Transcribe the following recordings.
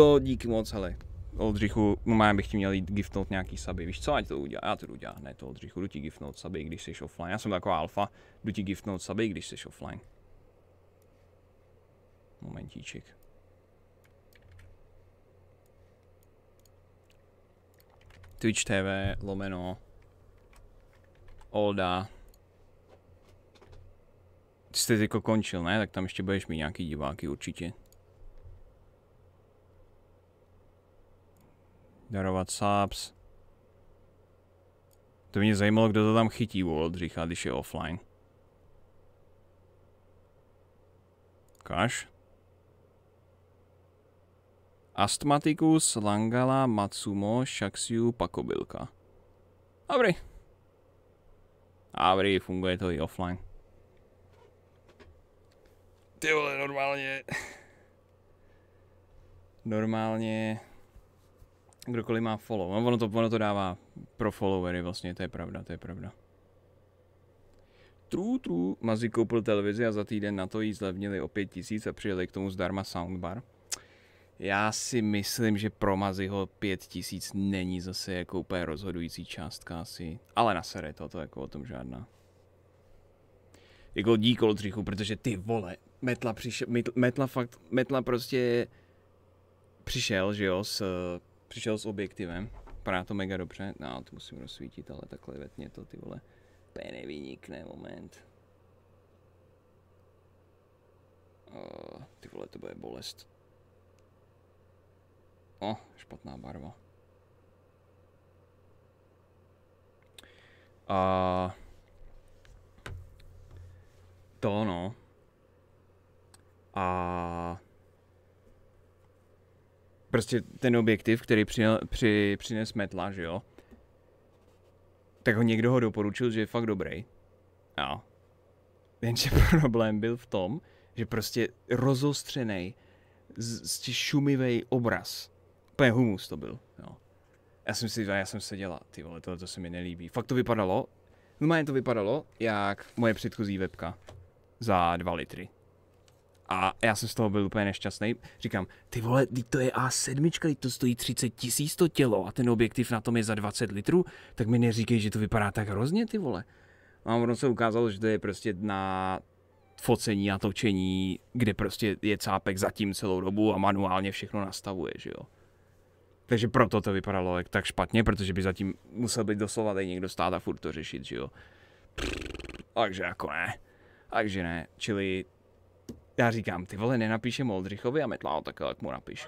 to díky moc, hele. Oldřichu, mám no, bych ti měl jít giftnout nějaký saby, víš co, ať to udělá, já to udělá, ne to Oldřichu, jdu ti giftnout saby, když jsi offline, já jsem taková alfa, jdu ti giftnout saby, když jsi offline. Momentíček. Twitch TV, lomeno, Olda. Ty jste jako končil, ne? Tak tam ještě budeš mít nějaký diváky určitě. Darovat subs. To mě zajímalo, kdo to tam chytí u Oldřicha, když je offline. Kaš? Astmaticus, Langala, Matsumo, Shaxiu, Pakobilka. Dobrý. Dobrý, funguje to i offline. Ty vole, normálně. Normálně kdokoliv má follow. No, ono, to, ono to dává pro followery vlastně, to je pravda, to je pravda. True, true, Mazi koupil televizi a za týden na to jí zlevnili o 5000 a přijeli k tomu zdarma soundbar. Já si myslím, že pro Maziho 5000 není zase jako úplně rozhodující částka asi. Ale na nasere to, to jako o tom žádná. Jako dík Oldřichu, protože ty vole, Metla přišel, Metla fakt, Metla prostě přišel, že jo, s přišel s objektivem. Vypadá to mega dobře. No, to musím rozsvítit, ale takhle vetně to ty vole. Úplně vynikne, moment. Uh, ty vole, to bude bolest. O, oh, špatná barva. A... Uh, to no. A prostě ten objektiv, který přinesl při, přines metla, že jo, tak ho někdo ho doporučil, že je fakt dobrý. Jo. Jenže problém byl v tom, že prostě rozostřený, šumivý obraz. Úplně humus to byl. Jo. Já jsem si já jsem se dělal, ty vole, tohle to se mi nelíbí. Fakt to vypadalo, normálně to vypadalo, jak moje předchozí webka za 2 litry. A já jsem z toho byl úplně nešťastný. Říkám, ty vole, ty to je A7, to stojí 30 tisíc to tělo a ten objektiv na tom je za 20 litrů, tak mi neříkej, že to vypadá tak hrozně, ty vole. A ono se ukázalo, že to je prostě na focení a točení, kde prostě je cápek zatím celou dobu a manuálně všechno nastavuje, že jo. Takže proto to vypadalo jak tak špatně, protože by zatím musel být doslova tady někdo stát a furt to řešit, že jo. Takže jako ne. Takže ne. Čili já říkám, ty vole, nenapíšem Oldřichovi a Metla, no, tak jak mu napíš.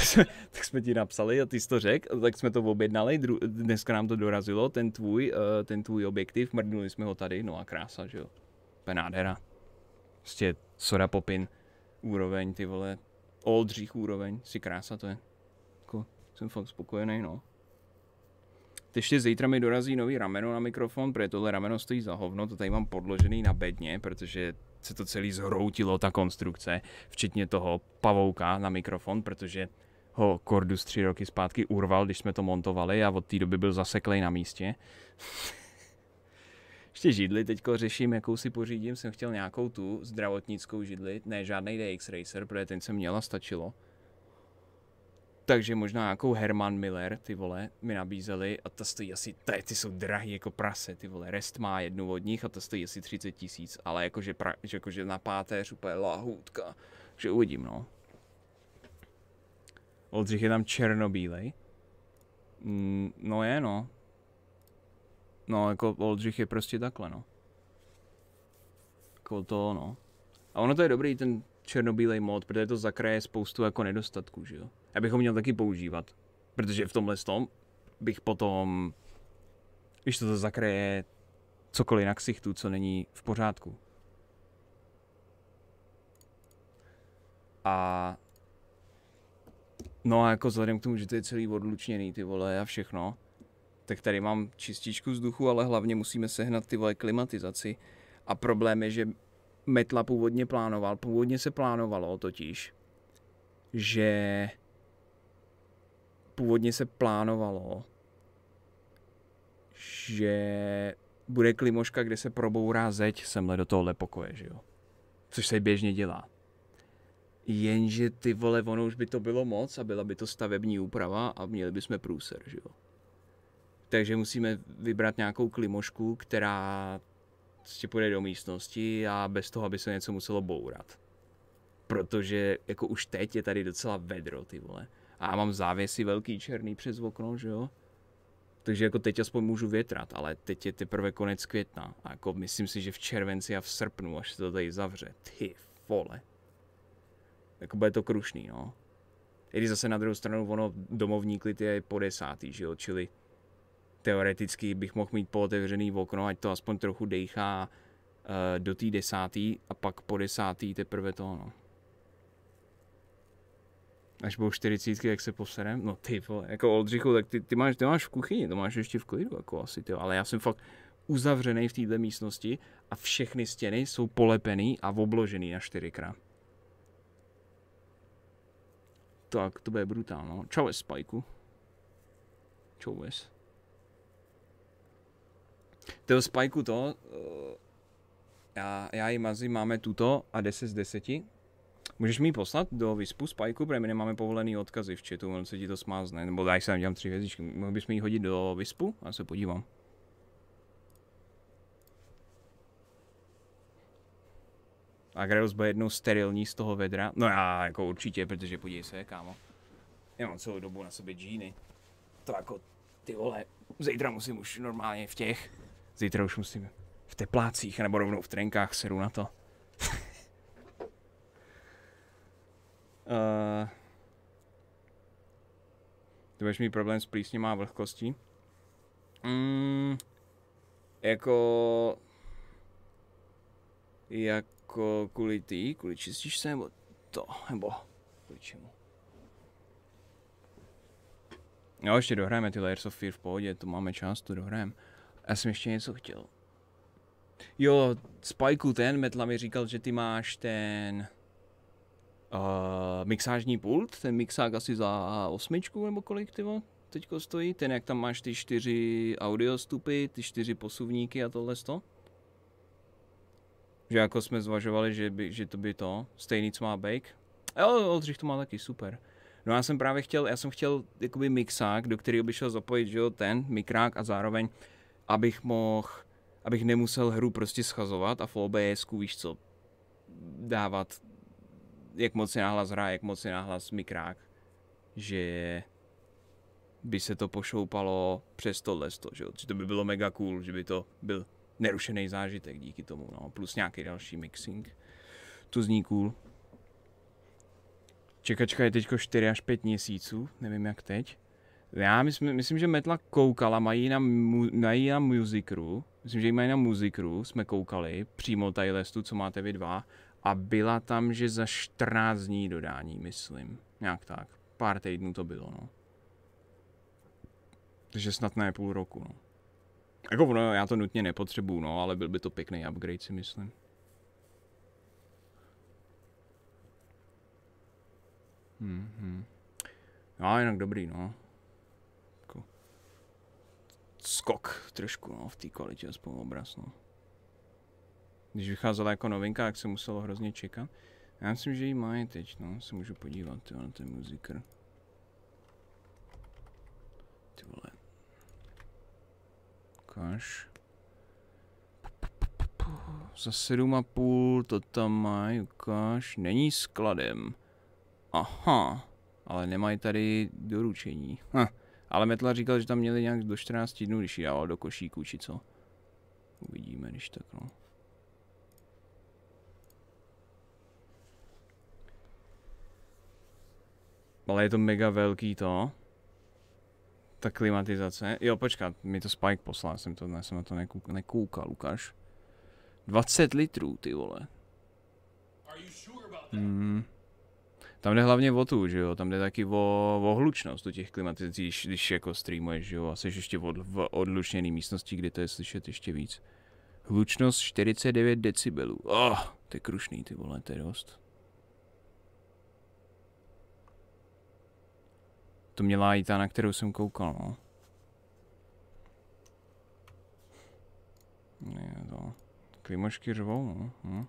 tak jsme ti napsali a ty jsi to řekl, tak jsme to objednali, dru- dneska nám to dorazilo, ten tvůj, uh, ten tvůj objektiv, mrdnuli jsme ho tady, no a krása, že jo. Penádera. Prostě soda popin úroveň, ty vole, Oldřich úroveň, si krása to je. Jako, jsem fakt spokojený, no. Ještě zítra mi dorazí nový rameno na mikrofon, protože tohle rameno stojí za hovno, to tady mám podložený na bedně, protože se to celý zhroutilo, ta konstrukce, včetně toho pavouka na mikrofon, protože ho Cordus tři roky zpátky urval, když jsme to montovali a od té doby byl zaseklej na místě. Ještě židli teďko řeším, jakou si pořídím. Jsem chtěl nějakou tu zdravotnickou židli, ne žádný DX Racer, protože ten jsem měl a stačilo takže možná nějakou Herman Miller, ty vole, mi nabízeli a ta stojí asi, ty, ty jsou drahý jako prase, ty vole, Rest má jednu od nich a ta stojí asi 30 tisíc, ale jakože, pra, že jakože na páteř úplně lahůdka, že uvidím, no. Oldřich je tam černobílej. Mm, no je, no. No, jako Oldřich je prostě takhle, no. Jako to, no. A ono to je dobrý, ten černobílej mod, protože to zakraje spoustu jako nedostatků, že jo. Já bych ho měl taky používat. Protože v tomhle tom bych potom, když to zakraje cokoliv na ksichtu, co není v pořádku. A no a jako vzhledem k tomu, že to je celý odlučněný ty vole a všechno, tak tady mám čističku vzduchu, ale hlavně musíme sehnat ty vole klimatizaci. A problém je, že Metla původně plánoval, původně se plánovalo totiž, že původně se plánovalo, že bude klimoška, kde se probourá zeď semhle do tohohle pokoje, že jo? Což se běžně dělá. Jenže ty vole, ono už by to bylo moc a byla by to stavební úprava a měli bychom průser, že jo? Takže musíme vybrat nějakou klimošku, která prostě půjde do místnosti a bez toho, aby se něco muselo bourat. Protože jako už teď je tady docela vedro, ty vole a já mám závěsy velký černý přes okno, že jo. Takže jako teď aspoň můžu větrat, ale teď je teprve konec května. A jako myslím si, že v červenci a v srpnu, až se to tady zavře. Ty vole. Jako bude to krušný, no. I když zase na druhou stranu ono domovní klid je po desátý, že jo, čili teoreticky bych mohl mít pootevřený okno, ať to aspoň trochu dejchá uh, do té desátý a pak po desátý teprve to, no až budou čtyřicítky, jak se poserem, no ty vole, jako Oldřichu, tak ty, ty, máš, ty máš v kuchyni, to máš ještě v klidu, jako asi ty, ale já jsem fakt uzavřený v této místnosti a všechny stěny jsou polepený a obložený na čtyřikrát. Tak, to bude brutálno. Čau, Spajku. Čau, Toho Spajku to, eh, já, já i Mazi máme tuto a 10 z 10, Můžeš mi poslat do Vispu spajku, protože my nemáme povolený odkazy v chatu, on se ti to smázne, nebo já se tam dělám tři hvězdičky, mohl bys mi ji hodit do Vispu a se podívám. A Greus byl jednou sterilní z toho vedra, no já jako určitě, protože podívej se, kámo. Já mám celou dobu na sobě džíny. To jako, ty vole, zítra musím už normálně v těch. Zítra už musím v teplácích nebo rovnou v trenkách seru na to. Uh, ty budeš mít problém s plísněma a vlhkostí. Mm, jako... Jako kvůli ty, kvůli čistíš se, nebo to, nebo kvůli čemu? No, ještě dohráme ty Layers of Fear v pohodě, tu máme čas, tu dohráme. Já jsem ještě něco chtěl. Jo, Spike'u ten metla mi říkal, že ty máš ten uh, mixážní pult, ten mixák asi za osmičku nebo kolik tyvo teďko stojí, ten jak tam máš ty čtyři audio stupy, ty čtyři posuvníky a tohle to. Že jako jsme zvažovali, že, by, že to by to, stejný co má Bake. Jo, Oldřich to má taky, super. No já jsem právě chtěl, já jsem chtěl jakoby mixák, do kterého by šel zapojit, že jo, ten mikrák a zároveň, abych mohl, abych nemusel hru prostě schazovat a v OBSku, víš co, dávat jak moc je nahlas hraje, jak moc je nahlas mikrák, že by se to pošoupalo přes tohle, sto, že, že to by bylo mega cool, že by to byl nerušený zážitek díky tomu, no, plus nějaký další mixing. To zní cool. Čekačka je teď 4 až 5 měsíců, nevím jak teď. Já myslím, myslím že Metla koukala, mají na, mají na Musicru, myslím, že ji mají na Musicru, jsme koukali, přímo tady listu, co máte vy dva, a byla tam, že za 14 dní dodání, myslím. Nějak tak. Pár týdnů to bylo, no. Takže snad ne půl roku, no. Jako no, já to nutně nepotřebuju, no, ale byl by to pěkný upgrade, si myslím. Mm-hmm. No, jinak dobrý, no. Jako skok trošku, no, v té kvalitě aspoň obraz, no. Když vycházela jako novinka, jak se muselo hrozně čekat. Já myslím, že ji má je teď, no, se můžu podívat, jo, na ten muzikr. Ty vole. Kaš. Za sedm a půl to tam mají, ukáž. Není skladem. Aha. Ale nemají tady doručení. Ha. Hm. Ale Metla říkal, že tam měli nějak do 14 dnů, když ji dával do košíku, či co. Uvidíme, když tak no. Ale je to mega velký to. Ta klimatizace. Jo, počkat, mi to Spike poslal, jsem to, ne, jsem na to nekoukal, nekoukal Lukáš. 20 litrů, ty vole. Mm. Tam jde hlavně o tu, že jo, tam jde taky o, o hlučnost u těch klimatizací, když, když jako streamuješ, že jo, a jsi ještě od, v odlučněný místnosti, kde to je slyšet ještě víc. Hlučnost 49 decibelů. Oh, to je krušný, ty vole, to je dost. to měla i ta, na kterou jsem koukal, no. Ne, to. Klimošky řvou, no, no.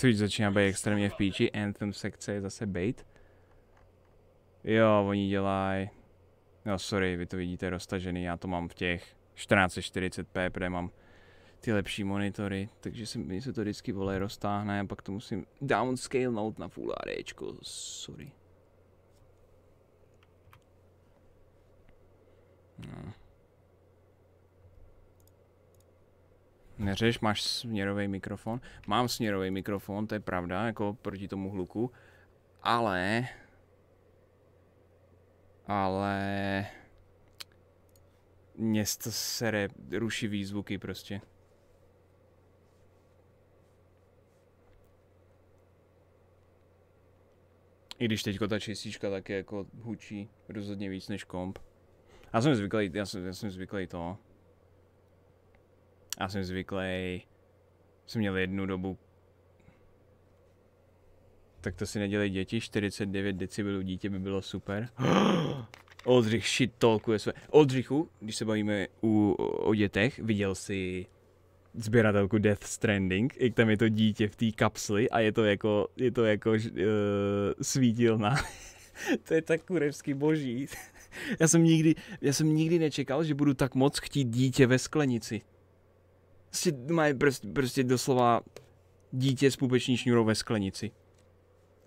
To už začíná být extrémně v píči, Anthem sekce je zase bait. Jo, oni dělají... No sorry, vy to vidíte roztažený, já to mám v těch 1440p, protože mám ty lepší monitory, takže se mi se to vždycky vole roztáhne a pak to musím downscale note na Full HD, sorry. No. Neřeš, máš směrový mikrofon. Mám směrový mikrofon, to je pravda, jako proti tomu hluku. Ale... Ale... Město sere, ruší výzvuky prostě. I když teď ta čistička taky jako hučí rozhodně víc než komp. Já jsem zvyklý, já jsem, já jsem zvyklý to. Já jsem zvyklý, jsem měl jednu dobu tak to si nedělej děti, 49 decibelů dítě by bylo super. Oldřich shit talkuje své. Oldřichu, když se bavíme u, o dětech, viděl jsi sběratelku Death Stranding, jak tam je to dítě v té kapsli a je to jako, je to jako uh, svítilna. to je tak kurevský boží. já, jsem nikdy, já jsem nikdy nečekal, že budu tak moc chtít dítě ve sklenici. Prostě, mají prostě, prostě doslova dítě s pupeční šňůrou ve sklenici.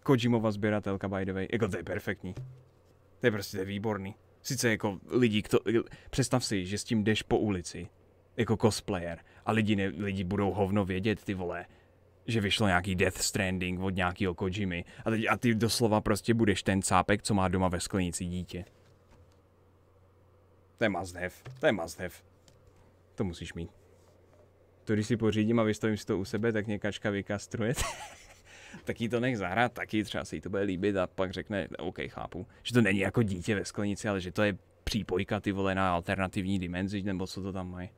Kojimova sběratelka, by the way. Jako to je perfektní. To je prostě to je výborný. Sice jako lidi, kto, představ si, že s tím jdeš po ulici, jako cosplayer, a lidi, ne, lidi budou hovno vědět, ty vole, že vyšlo nějaký Death Stranding od nějakého Kojimy. A, teď, a ty doslova prostě budeš ten cápek, co má doma ve sklenici dítě. To je must have. To je must have. To musíš mít. To když si pořídím a vystavím si to u sebe, tak mě kačka vykastruje. taky to nech zahrát taky, třeba si jí to bude líbit a pak řekne, OK, chápu. Že to není jako dítě ve sklenici, ale že to je přípojka ty vole na alternativní dimenzi, nebo co to tam mají.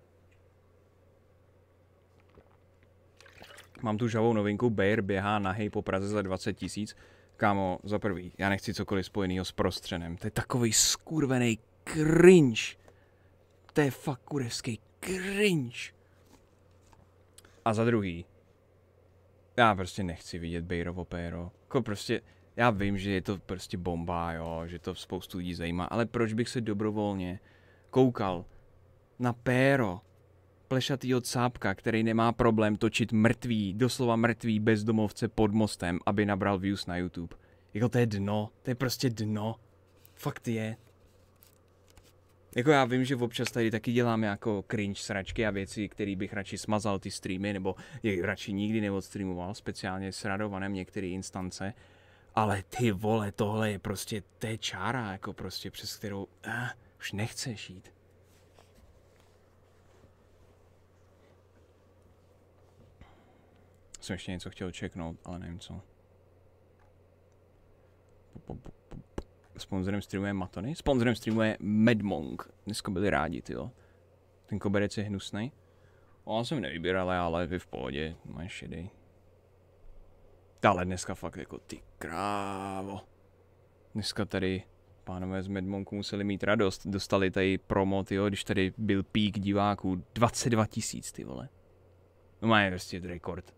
Mám tu žavou novinku, Bayer běhá nahej po Praze za 20 tisíc. Kámo, za prvý, já nechci cokoliv spojeného s prostřenem. To je takový skurvený cringe. To je fakt kurevský cringe. A za druhý, já prostě nechci vidět Bayerovo péro. Jako prostě, já vím, že je to prostě bomba, jo, že to spoustu lidí zajímá, ale proč bych se dobrovolně koukal na péro plešatýho cápka, který nemá problém točit mrtvý, doslova mrtvý bezdomovce pod mostem, aby nabral views na YouTube. Jako to je dno, to je prostě dno. Fakt je. Jako já vím, že občas tady taky dělám jako cringe sračky a věci, které bych radši smazal ty streamy, nebo je radši nikdy neodstreamoval, speciálně s radovanem některé instance. Ale ty vole, tohle je prostě té čára, jako prostě přes kterou uh, už nechceš jít. Jsem ještě něco chtěl čeknout, ale nevím co. Sponzorem streamu je Matony? Sponzorem streamu je Medmonk. Dneska byli rádi, ty jo. Ten koberec je hnusný. On jsem nevybíral, ale vy v pohodě, máš šedý. Ale dneska fakt jako ty krávo. Dneska tady pánové z Medmonku museli mít radost. Dostali tady promo, jo, když tady byl pík diváků 22 tisíc, ty vole. No má je prostě rekord.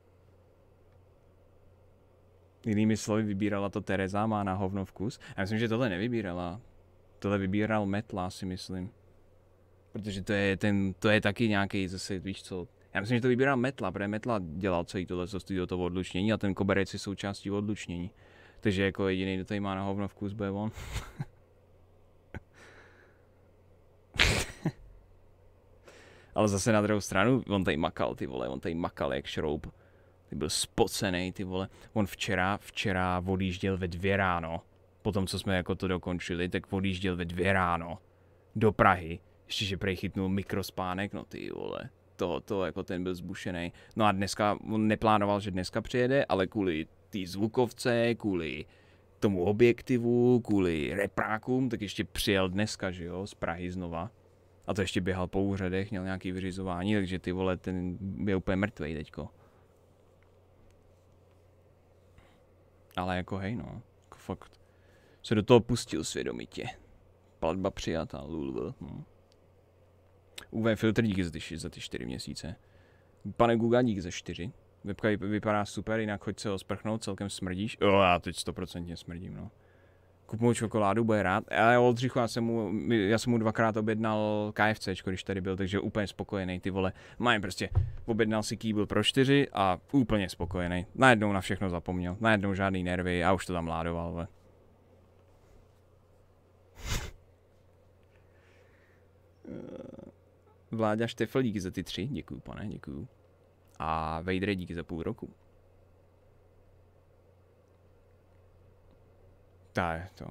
Jinými slovy, vybírala to Tereza, má na hovno vkus. Já myslím, že tohle nevybírala. Tohle vybíral Metla, si myslím. Protože to je, ten, to je taky nějaký zase, víš co, já myslím, že to vybíral Metla, protože Metla dělal celý tohle studio toho odlučnění a ten koberec je součástí odlučnění. Takže jako jediný, kdo tady má na hovno vkus, bude on. Ale zase na druhou stranu, on tady makal, ty vole, on tady makal jak šroub ty byl spocený, ty vole. On včera, včera odjížděl ve dvě ráno, Potom, co jsme jako to dokončili, tak odjížděl ve dvě ráno do Prahy. Ještě, že prej chytnul mikrospánek, no ty vole, to, to jako ten byl zbušený. No a dneska, on neplánoval, že dneska přijede, ale kvůli té zvukovce, kvůli tomu objektivu, kvůli reprákům, tak ještě přijel dneska, že jo, z Prahy znova. A to ještě běhal po úřadech, měl nějaký vyřizování, takže ty vole, ten je úplně mrtvej teďko. Ale jako hej no, jako fakt se do toho pustil svědomitě. Platba přijatá, lulul. No. UV filtr díky za ty, za ty čtyři měsíce. Pane Google díky za čtyři. Webka vypadá super, jinak choď se ho sprchnout, celkem smrdíš. Jo, já teď stoprocentně smrdím, no kupnou čokoládu, bude rád. Ale Oldřichu, já jsem mu, já jsem mu dvakrát objednal KFC, když tady byl, takže úplně spokojený ty vole. Mají prostě, objednal si kýbl pro čtyři a úplně spokojený. Najednou na všechno zapomněl, najednou žádný nervy a už to tam ládoval, vole. Vláďa Štefl, díky za ty tři, děkuju pane, děkuju. A Vejdre, díky za půl roku. je to.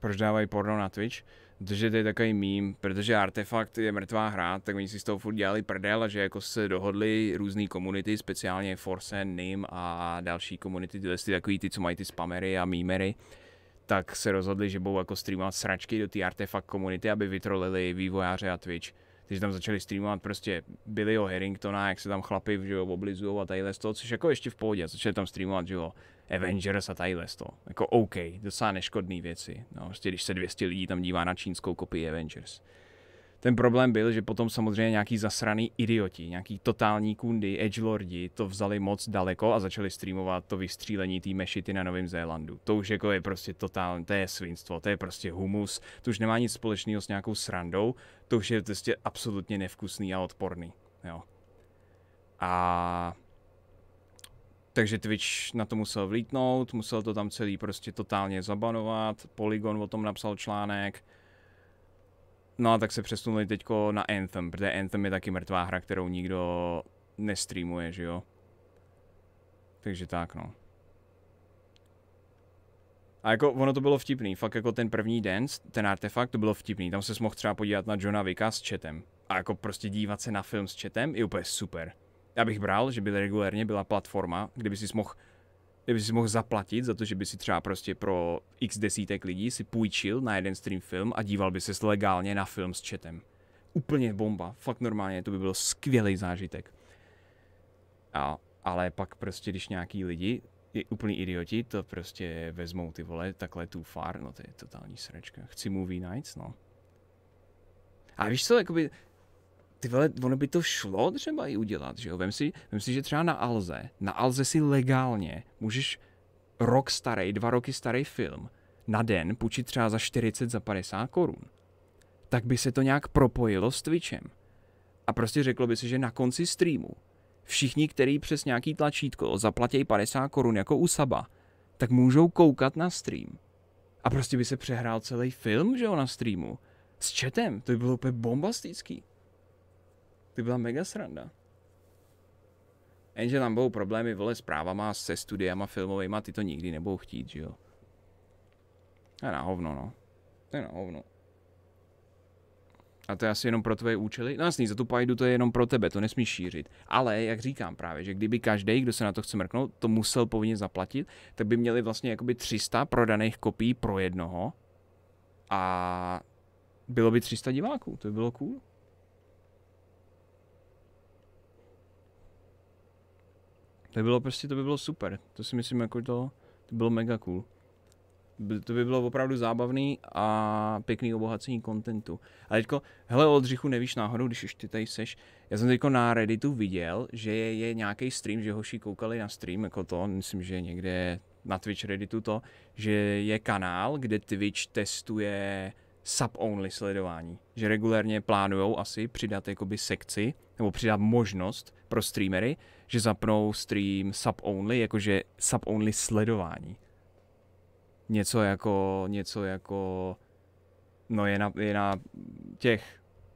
Proč dávají porno na Twitch? Protože to je takový mím, protože Artefakt je mrtvá hra, tak oni si s toho furt dělali prdel a že jako se dohodli různé komunity, speciálně Force, Nim a další komunity, tyhle ty takový ty, co mají ty spamery a mímery, tak se rozhodli, že budou jako streamovat sračky do té Artefakt komunity, aby vytrolili vývojáře a Twitch. Takže tam začali streamovat prostě Billyho Harringtona, jak se tam chlapi že jo, a tadyhle z toho, což jako ještě v pohodě, začali tam streamovat, že jo, Avengers a tadyhle to. Jako OK, docela neškodný věci. No, prostě když se 200 lidí tam dívá na čínskou kopii Avengers. Ten problém byl, že potom samozřejmě nějaký zasraný idioti, nějaký totální kundy, edgelordi to vzali moc daleko a začali streamovat to vystřílení té mešity na Novém Zélandu. To už jako je prostě totální, to je svinstvo, to je prostě humus, to už nemá nic společného s nějakou srandou, to už je prostě absolutně nevkusný a odporný. Jo. A takže Twitch na to musel vlítnout, musel to tam celý prostě totálně zabanovat, Polygon o tom napsal článek. No a tak se přesunuli teďko na Anthem, protože Anthem je taky mrtvá hra, kterou nikdo nestreamuje, že jo? Takže tak, no. A jako ono to bylo vtipný, fakt jako ten první den, ten artefakt, to bylo vtipný, tam se mohl třeba podívat na Johna Vika s chatem. A jako prostě dívat se na film s chatem je úplně super já bych bral, že by regulérně byla platforma, kdyby si mohl kdyby si mohl zaplatit za to, že by si třeba prostě pro x desítek lidí si půjčil na jeden stream film a díval by se legálně na film s chatem. Úplně bomba, fakt normálně, to by byl skvělý zážitek. A, ale pak prostě, když nějaký lidi, je úplný idioti, to prostě vezmou ty vole takhle too far, no to je totální srečka. Chci movie nights, no. A víš co, jakoby, ty vole, ono by to šlo třeba i udělat, že jo? Vem si, vem si, že třeba na Alze, na Alze si legálně můžeš rok starý, dva roky starý film na den půjčit třeba za 40, za 50 korun. Tak by se to nějak propojilo s Twitchem. A prostě řeklo by si, že na konci streamu všichni, který přes nějaký tlačítko zaplatí 50 korun jako u Saba, tak můžou koukat na stream. A prostě by se přehrál celý film, že jo, na streamu. S chatem, to by bylo úplně bombastický. Ty byla mega sranda. Jenže tam budou problémy, vole, s právama, se studiama filmovými, ty to nikdy nebudou chtít, že jo. To je na hovno, no. To je na hovno. A to je asi jenom pro tvoje účely? No jasný, za tu pajdu to je jenom pro tebe, to nesmíš šířit. Ale, jak říkám právě, že kdyby každý, kdo se na to chce mrknout, to musel povinně zaplatit, tak by měli vlastně jakoby 300 prodaných kopií pro jednoho a bylo by 300 diváků, to by bylo cool. To by bylo prostě, to by bylo super. To si myslím, jako to, to bylo mega cool. To by bylo opravdu zábavný a pěkný obohacení kontentu. A teďko, hele Oldřichu, nevíš náhodou, když ještě tady seš, já jsem teďko na Redditu viděl, že je, je nějaký stream, že hoši koukali na stream, jako to, myslím, že někde na Twitch Redditu to, že je kanál, kde Twitch testuje sub-only sledování. Že regulérně plánujou asi přidat jakoby sekci, nebo přidat možnost pro streamery, že zapnou stream sub-only, jakože sub-only sledování. Něco jako, něco jako, no je na, je na těch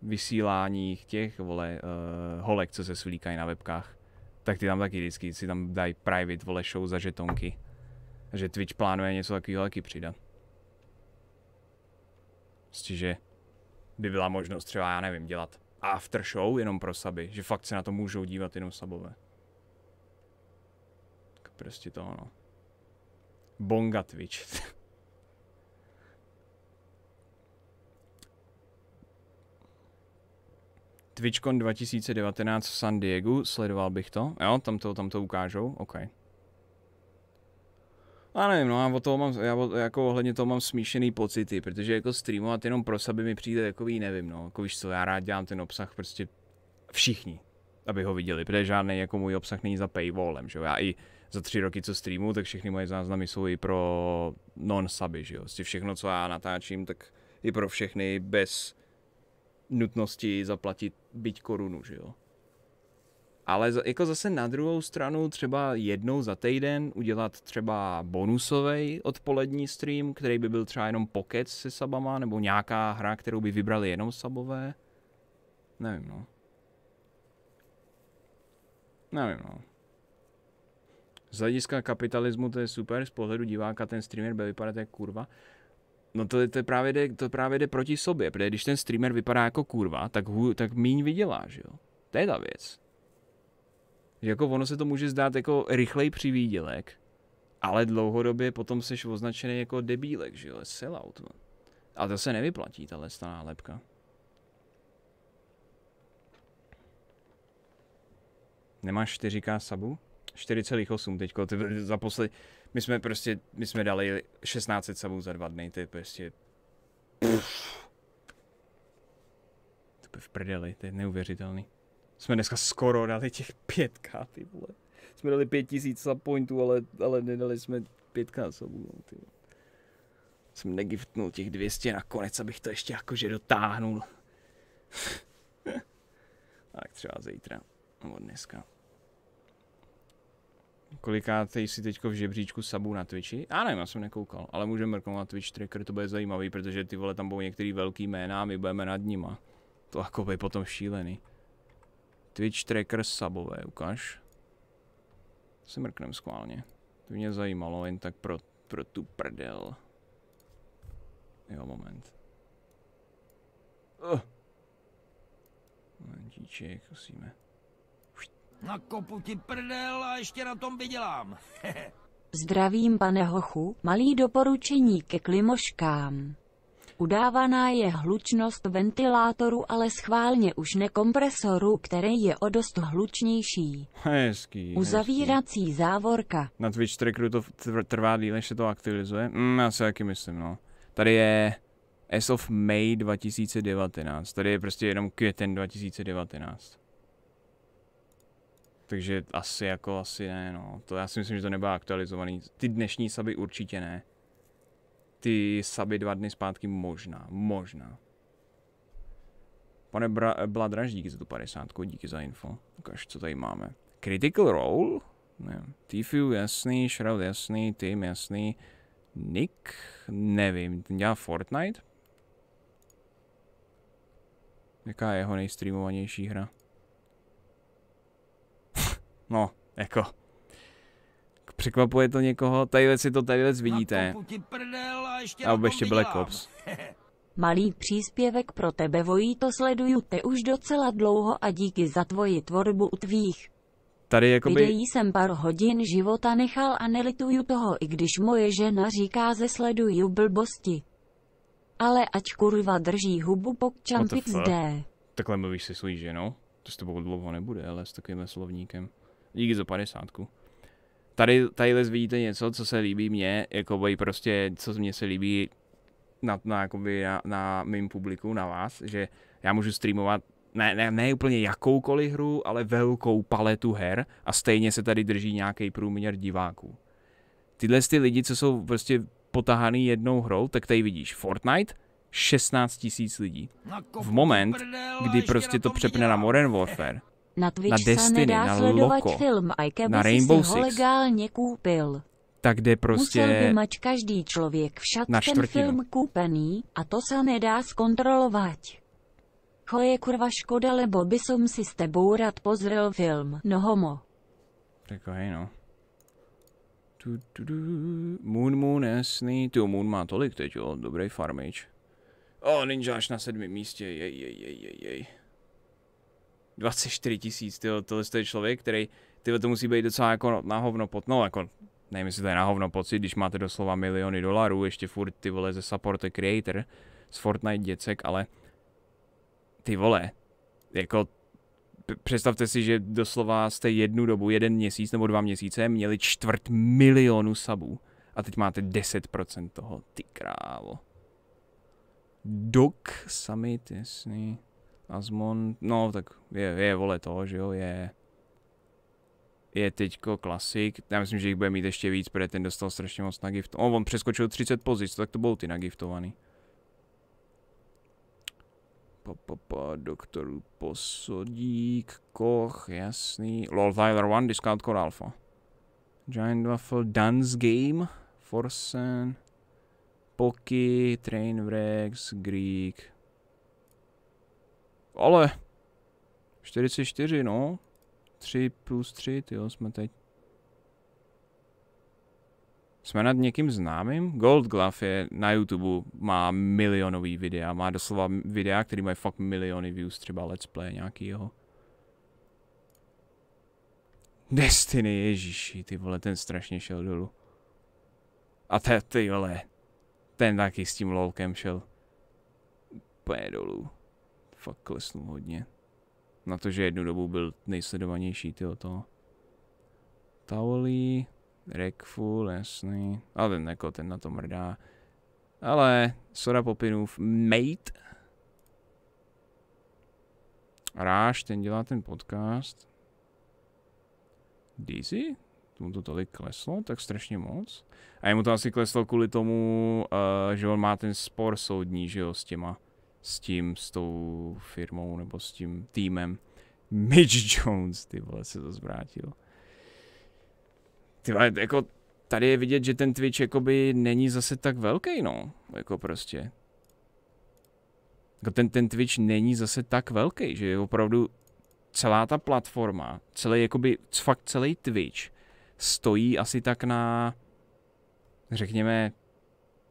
vysíláních těch, vole, uh, holek, co se svlíkají na webkách, tak ty tam taky vždycky si tam dají private, vole, show za žetonky. Že Twitch plánuje něco takového taky přidat. Prostě, že by byla možnost třeba, já nevím, dělat after show jenom pro saby, že fakt se na to můžou dívat jenom sabové. Tak prostě to ono. Bonga Twitch. TwitchCon 2019 v San Diego, sledoval bych to. Jo, tam to, tam to ukážou, OK. Já nevím, no já o toho mám, já o, jako ohledně toho mám smíšený pocity, protože jako streamovat jenom pro sebe mi přijde takový, nevím, no, jako víš co, já rád dělám ten obsah prostě všichni, aby ho viděli, protože žádný jako můj obsah není za paywallem, že jo, já i za tři roky, co streamu, tak všechny moje záznamy jsou i pro non-suby, že jo, prostě všechno, co já natáčím, tak i pro všechny bez nutnosti zaplatit byť korunu, že jo. Ale jako zase na druhou stranu třeba jednou za týden udělat třeba bonusový odpolední stream, který by byl třeba jenom pokec se sabama, nebo nějaká hra, kterou by vybrali jenom sabové. Nevím, no. Nevím, no. Z hlediska kapitalismu to je super, z pohledu diváka ten streamer bude vypadat jako kurva. No to, to, právě jde, to právě jde proti sobě, protože když ten streamer vypadá jako kurva, tak, hů, tak míň vydělá, že jo? To je ta věc. Že jako ono se to může zdát jako rychlej přivídělek, ale dlouhodobě potom seš označený jako debílek, že jo, sellout. No. A to se nevyplatí, tahle ta nálepka. Nemáš 4K sabu? 4,8 teďko, ty za poslední. My jsme prostě, my jsme dali 16 sabů za dva dny, ty prostě... Pff. To je v prdeli, to je neuvěřitelný. Jsme dneska skoro dali těch 5k, ty vole. Jsme dali 5000 subpointů, ale, ale nedali jsme 5k subů, no, ty vole. Jsem negiftnul těch 200 nakonec, abych to ještě jakože dotáhnul. tak třeba zítra, nebo dneska. Kolikátej si teďko v žebříčku sabů na Twitchi? Já nevím, já jsem nekoukal, ale můžeme mrknout na Twitch tracker, to bude zajímavý, protože ty vole tam budou některý velký jména a my budeme nad nima. To jako by potom šílený. Twitch tracker subové, ukáž. Si mrknem schválně. To mě zajímalo jen tak pro, pro tu prdel. Jo, moment. Uh. Momentíček, musíme. Na kopu ti prdel a ještě na tom vydělám. Zdravím pane Hochu, malý doporučení ke klimoškám. Udávaná je hlučnost ventilátoru, ale schválně už ne kompresoru, který je o dost hlučnější. Hezký. Uzavírací hezký. závorka. Na Twitch trackeru to trvá díl, než se to aktualizuje. Mm, já si taky myslím, no. Tady je as of May 2019. Tady je prostě jenom květen 2019. Takže asi jako asi ne, no. To já si myslím, že to nebylo aktualizovaný. Ty dnešní saby určitě ne ty saby dva dny zpátky možná, možná. Pane Bra- Bladraž, díky za tu 50, díky za info. Ukaž, co tady máme. Critical Role? Ne. Tifu jasný, Shroud jasný, Tim jasný. Nick? Nevím, ten dělá Fortnite? Jaká je jeho nejstreamovanější hra? no, jako. Překvapuje to někoho? Tadyhle si to tadyhle vidíte ještě A ještě Black Ops. Malý příspěvek pro tebe vojí to sleduju te už docela dlouho a díky za tvoji tvorbu u tvých. Tady jakoby... Videí jsem pár hodin života nechal a nelituju toho, i když moje žena říká ze sleduju blbosti. Ale ať kurva drží hubu pokčampit zde. Takhle mluvíš se svojí ženou? To s tebou dlouho nebude, ale s takovým slovníkem. Díky za padesátku. Tady, tady vidíte něco, co se líbí mně, jako prostě, co mně se líbí na, na, jakoby na, na mým publiku, na vás, že já můžu streamovat ne, ne, ne úplně jakoukoliv hru, ale velkou paletu her a stejně se tady drží nějaký průměr diváků. Tyhle ty lidi, co jsou prostě potahaný jednou hrou, tak tady vidíš Fortnite, 16 tisíc lidí. V moment, kdy prostě to přepne na Modern Warfare, na Twitch na Destiny, se nedá na sledovat Loco, film, a keby na Rainbow si ho legálně koupil. Tak jde prostě Musel by mať každý člověk však na ten film kúpený a to se nedá zkontrolovat. Cho je kurva škoda, lebo by som si s tebou rad pozrel film, no homo. Řekl hej no. Tu, tu, tu. Moon Moon jasný, ty Moon má tolik teď jo, dobrý farmič. O, oh, až na sedmém místě, jej, jej, jej, jej, jej. 24 tisíc, tyjo, tohle je člověk, který, tyjo, to musí být docela jako na hovno pot, no jako, nevím, jestli to je na hovno pocit, když máte doslova miliony dolarů, ještě furt ty vole ze support creator, z Fortnite děcek, ale ty vole, jako představte si, že doslova jste jednu dobu, jeden měsíc nebo dva měsíce měli čtvrt milionu sabů a teď máte 10% toho, ty krávo. Dok Summit, jasný. Asmon, no tak je, je vole to, že jo, je je teďko klasik. Já myslím, že jich bude mít ještě víc, protože ten dostal strašně moc na gift. Oh, on přeskočil 30 pozic, tak to budou ty nagiftovaný. Pa, pa, pa, doktorů posodík, koch, jasný. LOL Tyler 1, discount core alpha. Giant Waffle, Dance Game, Forsen, Poky, Trainwrecks, Greek. Ale. 44, no. 3 plus 3, jo, jsme teď. Jsme nad někým známým? Gold Glove je na YouTube, má milionový videa, má doslova videa, který mají fakt miliony views, třeba let's play nějakýho. Destiny, ježiši, ty vole, ten strašně šel dolů. A te, ty vole, ten taky s tím lolkem šel. Úplně dolů fakt klesnul hodně. Na to, že jednu dobu byl nejsledovanější tyho to. Tauli, Rekful, jasný. Ale ten jako ten na to mrdá. Ale Sora Popinův Mate. Ráš, ten dělá ten podcast. Dizzy? Tomu to tolik kleslo, tak strašně moc. A jemu to asi kleslo kvůli tomu, uh, že on má ten spor soudní, že jo, s těma s tím, s tou firmou nebo s tím týmem. Mitch Jones, ty vole, se to zvrátil. Ty vole, jako tady je vidět, že ten Twitch jakoby není zase tak velký, no. Jako prostě. Jako ten, ten Twitch není zase tak velký, že je opravdu celá ta platforma, celý jakoby, fakt celý Twitch stojí asi tak na, řekněme,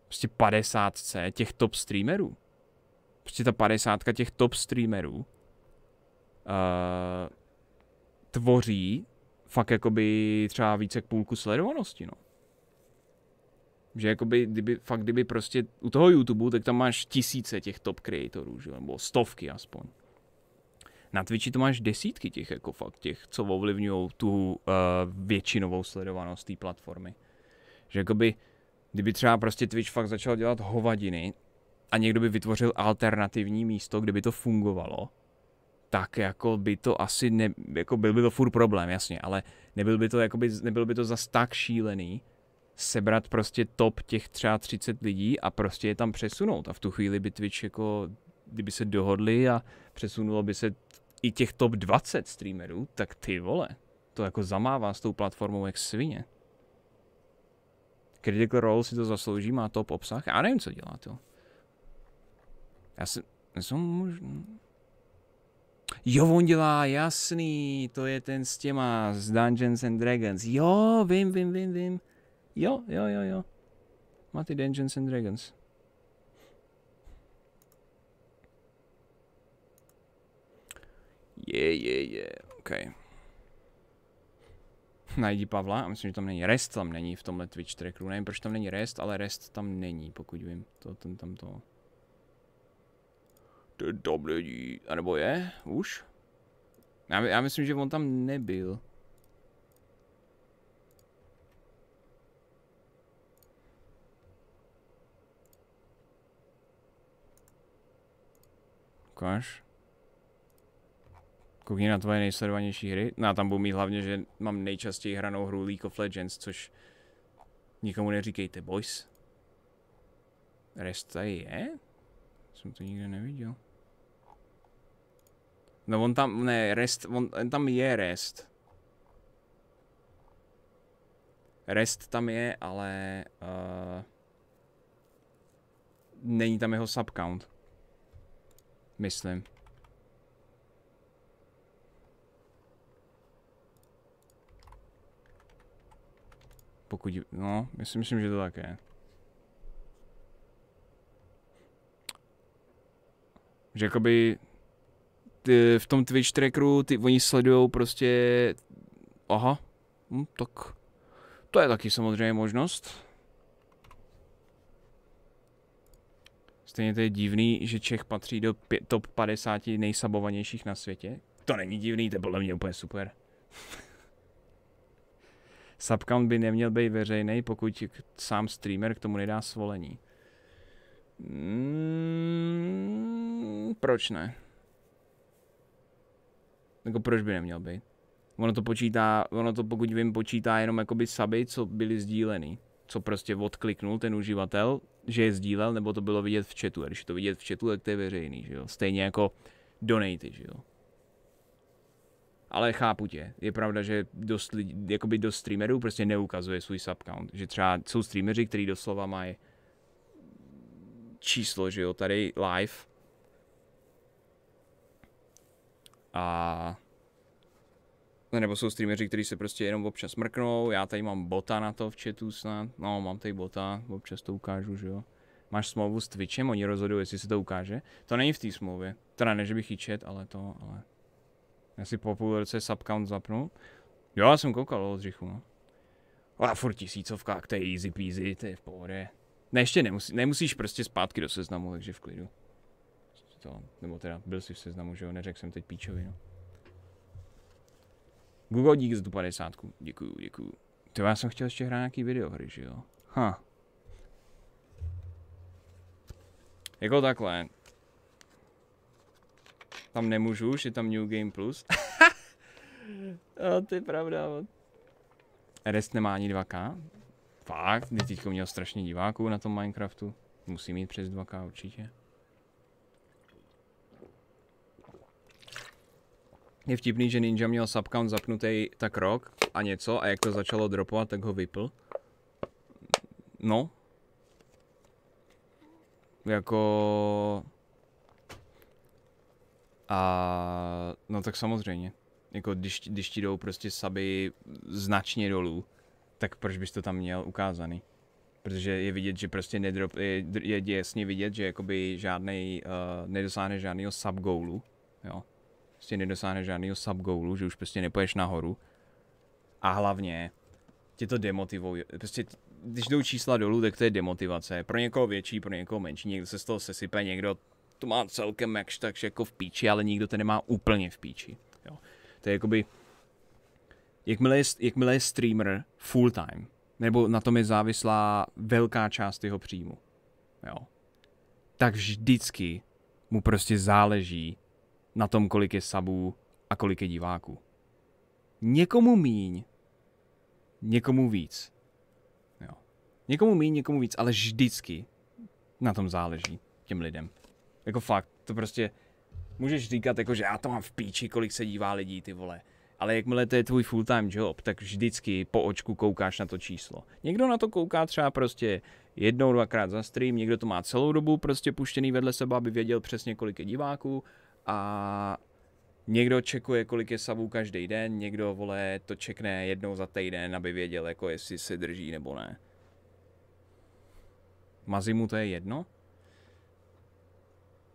prostě 50 těch top streamerů prostě ta padesátka těch top streamerů uh, tvoří fakt jakoby třeba více k půlku sledovanosti, no. Že jakoby, kdyby, fakt kdyby prostě u toho YouTube, tak tam máš tisíce těch top creatorů, že? nebo stovky aspoň. Na Twitchi to máš desítky těch, jako fakt těch, co ovlivňují tu uh, většinovou sledovanost té platformy. Že jakoby, kdyby třeba prostě Twitch fakt začal dělat hovadiny, a někdo by vytvořil alternativní místo, kde by to fungovalo, tak jako by to asi, ne, jako byl by to furt problém, jasně, ale nebyl by to, jakoby, nebyl by to zas tak šílený, sebrat prostě top těch třeba 30 lidí a prostě je tam přesunout. A v tu chvíli by Twitch jako, kdyby se dohodli a přesunulo by se i těch top 20 streamerů, tak ty vole, to jako zamává s tou platformou jak svině. Critical Role si to zaslouží, má top obsah, já nevím, co dělá to. Já si... Jsou možný... Jo, on dělá, jasný, to je ten s těma, z Dungeons and Dragons. Jo, vím, vím, vím, vím. Jo, jo, jo, jo. Má ty Dungeons and Dragons. Je, je, je, OK. Najdi Pavla, a myslím, že tam není. Rest tam není v tomhle Twitch trackeru. Nevím, proč tam není Rest, ale Rest tam není, pokud vím. To, ten tam to... W, anebo je? Už? Já, já myslím, že on tam nebyl. Ukáž. Koukni na tvoje nejsledovanější hry. No tam budu mít hlavně, že mám nejčastěji hranou hru League of Legends, což nikomu neříkejte, boys. Rest tady je? Jsem to nikde neviděl. No on tam, ne, rest, on, tam je rest. Rest tam je, ale... Uh, není tam jeho subcount. Myslím. Pokud, no, já si myslím, že to tak je. Že jakoby ty, v tom Twitch trackeru, ty, oni sledují prostě, aha, hm, tak to je taky samozřejmě možnost. Stejně to je divný, že Čech patří do pě- top 50 nejsabovanějších na světě. To není divný, to je podle mě úplně super. Subcount by neměl být veřejný, pokud sám streamer k tomu nedá svolení. Mm, proč ne? Jako proč by neměl být? Ono to počítá, ono to pokud vím, počítá jenom jakoby suby, co byly sdílený. Co prostě odkliknul ten uživatel, že je sdílel, nebo to bylo vidět v chatu. A když je to vidět v chatu, tak to je veřejný, že jo. Stejně jako donaty, že jo. Ale chápu tě. Je pravda, že dost, lidi, jakoby dost streamerů prostě neukazuje svůj subcount. Že třeba jsou streameři, kteří doslova mají číslo, že jo, tady live, A no, nebo jsou streameři, kteří se prostě jenom občas mrknou, já tady mám bota na to v chatu snad, no mám tady bota, občas to ukážu, že jo. Máš smlouvu s Twitchem, oni rozhodují, jestli se to ukáže. To není v té smlouvě, teda ne, že bych ji čet, ale to, ale. Já si po půl roce subcount zapnu. Jo, já jsem koukal od Oldřichu, no. A furt tisícovka, to je easy peasy, to je v pohodě. Ne, ještě nemusí, nemusíš prostě zpátky do seznamu, takže v klidu to, nebo teda byl si v seznamu, že jo, neřekl jsem teď píčovi, no. Google dík za tu padesátku, děkuju, děkuju. To já jsem chtěl ještě hrát nějaký videohry, že jo. Ha. Huh. Jako takhle. Tam nemůžu, už je tam New Game Plus. no, to je pravda. Rest nemá ani 2K. Fakt, teďko měl strašně diváků na tom Minecraftu. Musí mít přes 2K určitě. je vtipný, že Ninja měl subcount zapnutý tak rok a něco a jak to začalo dropovat, tak ho vypl. No. Jako... A... No tak samozřejmě. Jako když, když ti jdou prostě saby značně dolů, tak proč bys to tam měl ukázaný? Protože je vidět, že prostě nedrop, je, je jasně vidět, že jakoby žádnej, uh, nedosáhne žádného subgoalu, jo Prostě nedosáhne žádného subgoalu, že už prostě nepoješ nahoru. A hlavně tě to demotivuje. Prostě když jdou čísla dolů, tak to je demotivace. Pro někoho větší, pro někoho menší. Někdo se z toho sesype, někdo to má celkem jakž tak jako v píči, ale nikdo to nemá úplně v píči. Jo. To je jakoby... Jakmile je, jakmile je streamer full time, nebo na tom je závislá velká část jeho příjmu, jo, tak vždycky mu prostě záleží na tom, kolik je sabů a kolik je diváků. Někomu míň, někomu víc. Jo. Někomu míň, někomu víc, ale vždycky na tom záleží těm lidem. Jako fakt, to prostě můžeš říkat, jako, že já to mám v píči, kolik se dívá lidí, ty vole. Ale jakmile to je tvůj full-time job, tak vždycky po očku koukáš na to číslo. Někdo na to kouká třeba prostě jednou, dvakrát za stream, někdo to má celou dobu prostě puštěný vedle sebe, aby věděl přesně, kolik je diváků, a někdo čekuje, kolik je savů každý den, někdo vole to čekne jednou za týden, aby věděl, jako jestli se drží nebo ne. Mazimu to je jedno?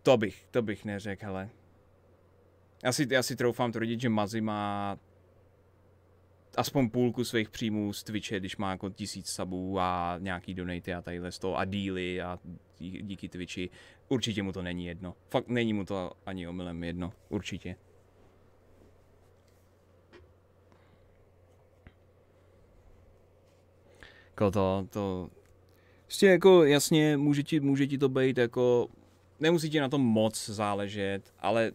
To bych, to bych neřekl, hele. Já si, já si troufám tvrdit, že Mazi má aspoň půlku svých příjmů z Twitche, když má jako tisíc sabů a nějaký donaty a tadyhle z toho a díly a díky Twitchi. Určitě mu to není jedno. Fakt není mu to ani omylem jedno. Určitě. Jako to, to... Prostě jako jasně, může ti, může ti to být jako... Nemusí ti na tom moc záležet, ale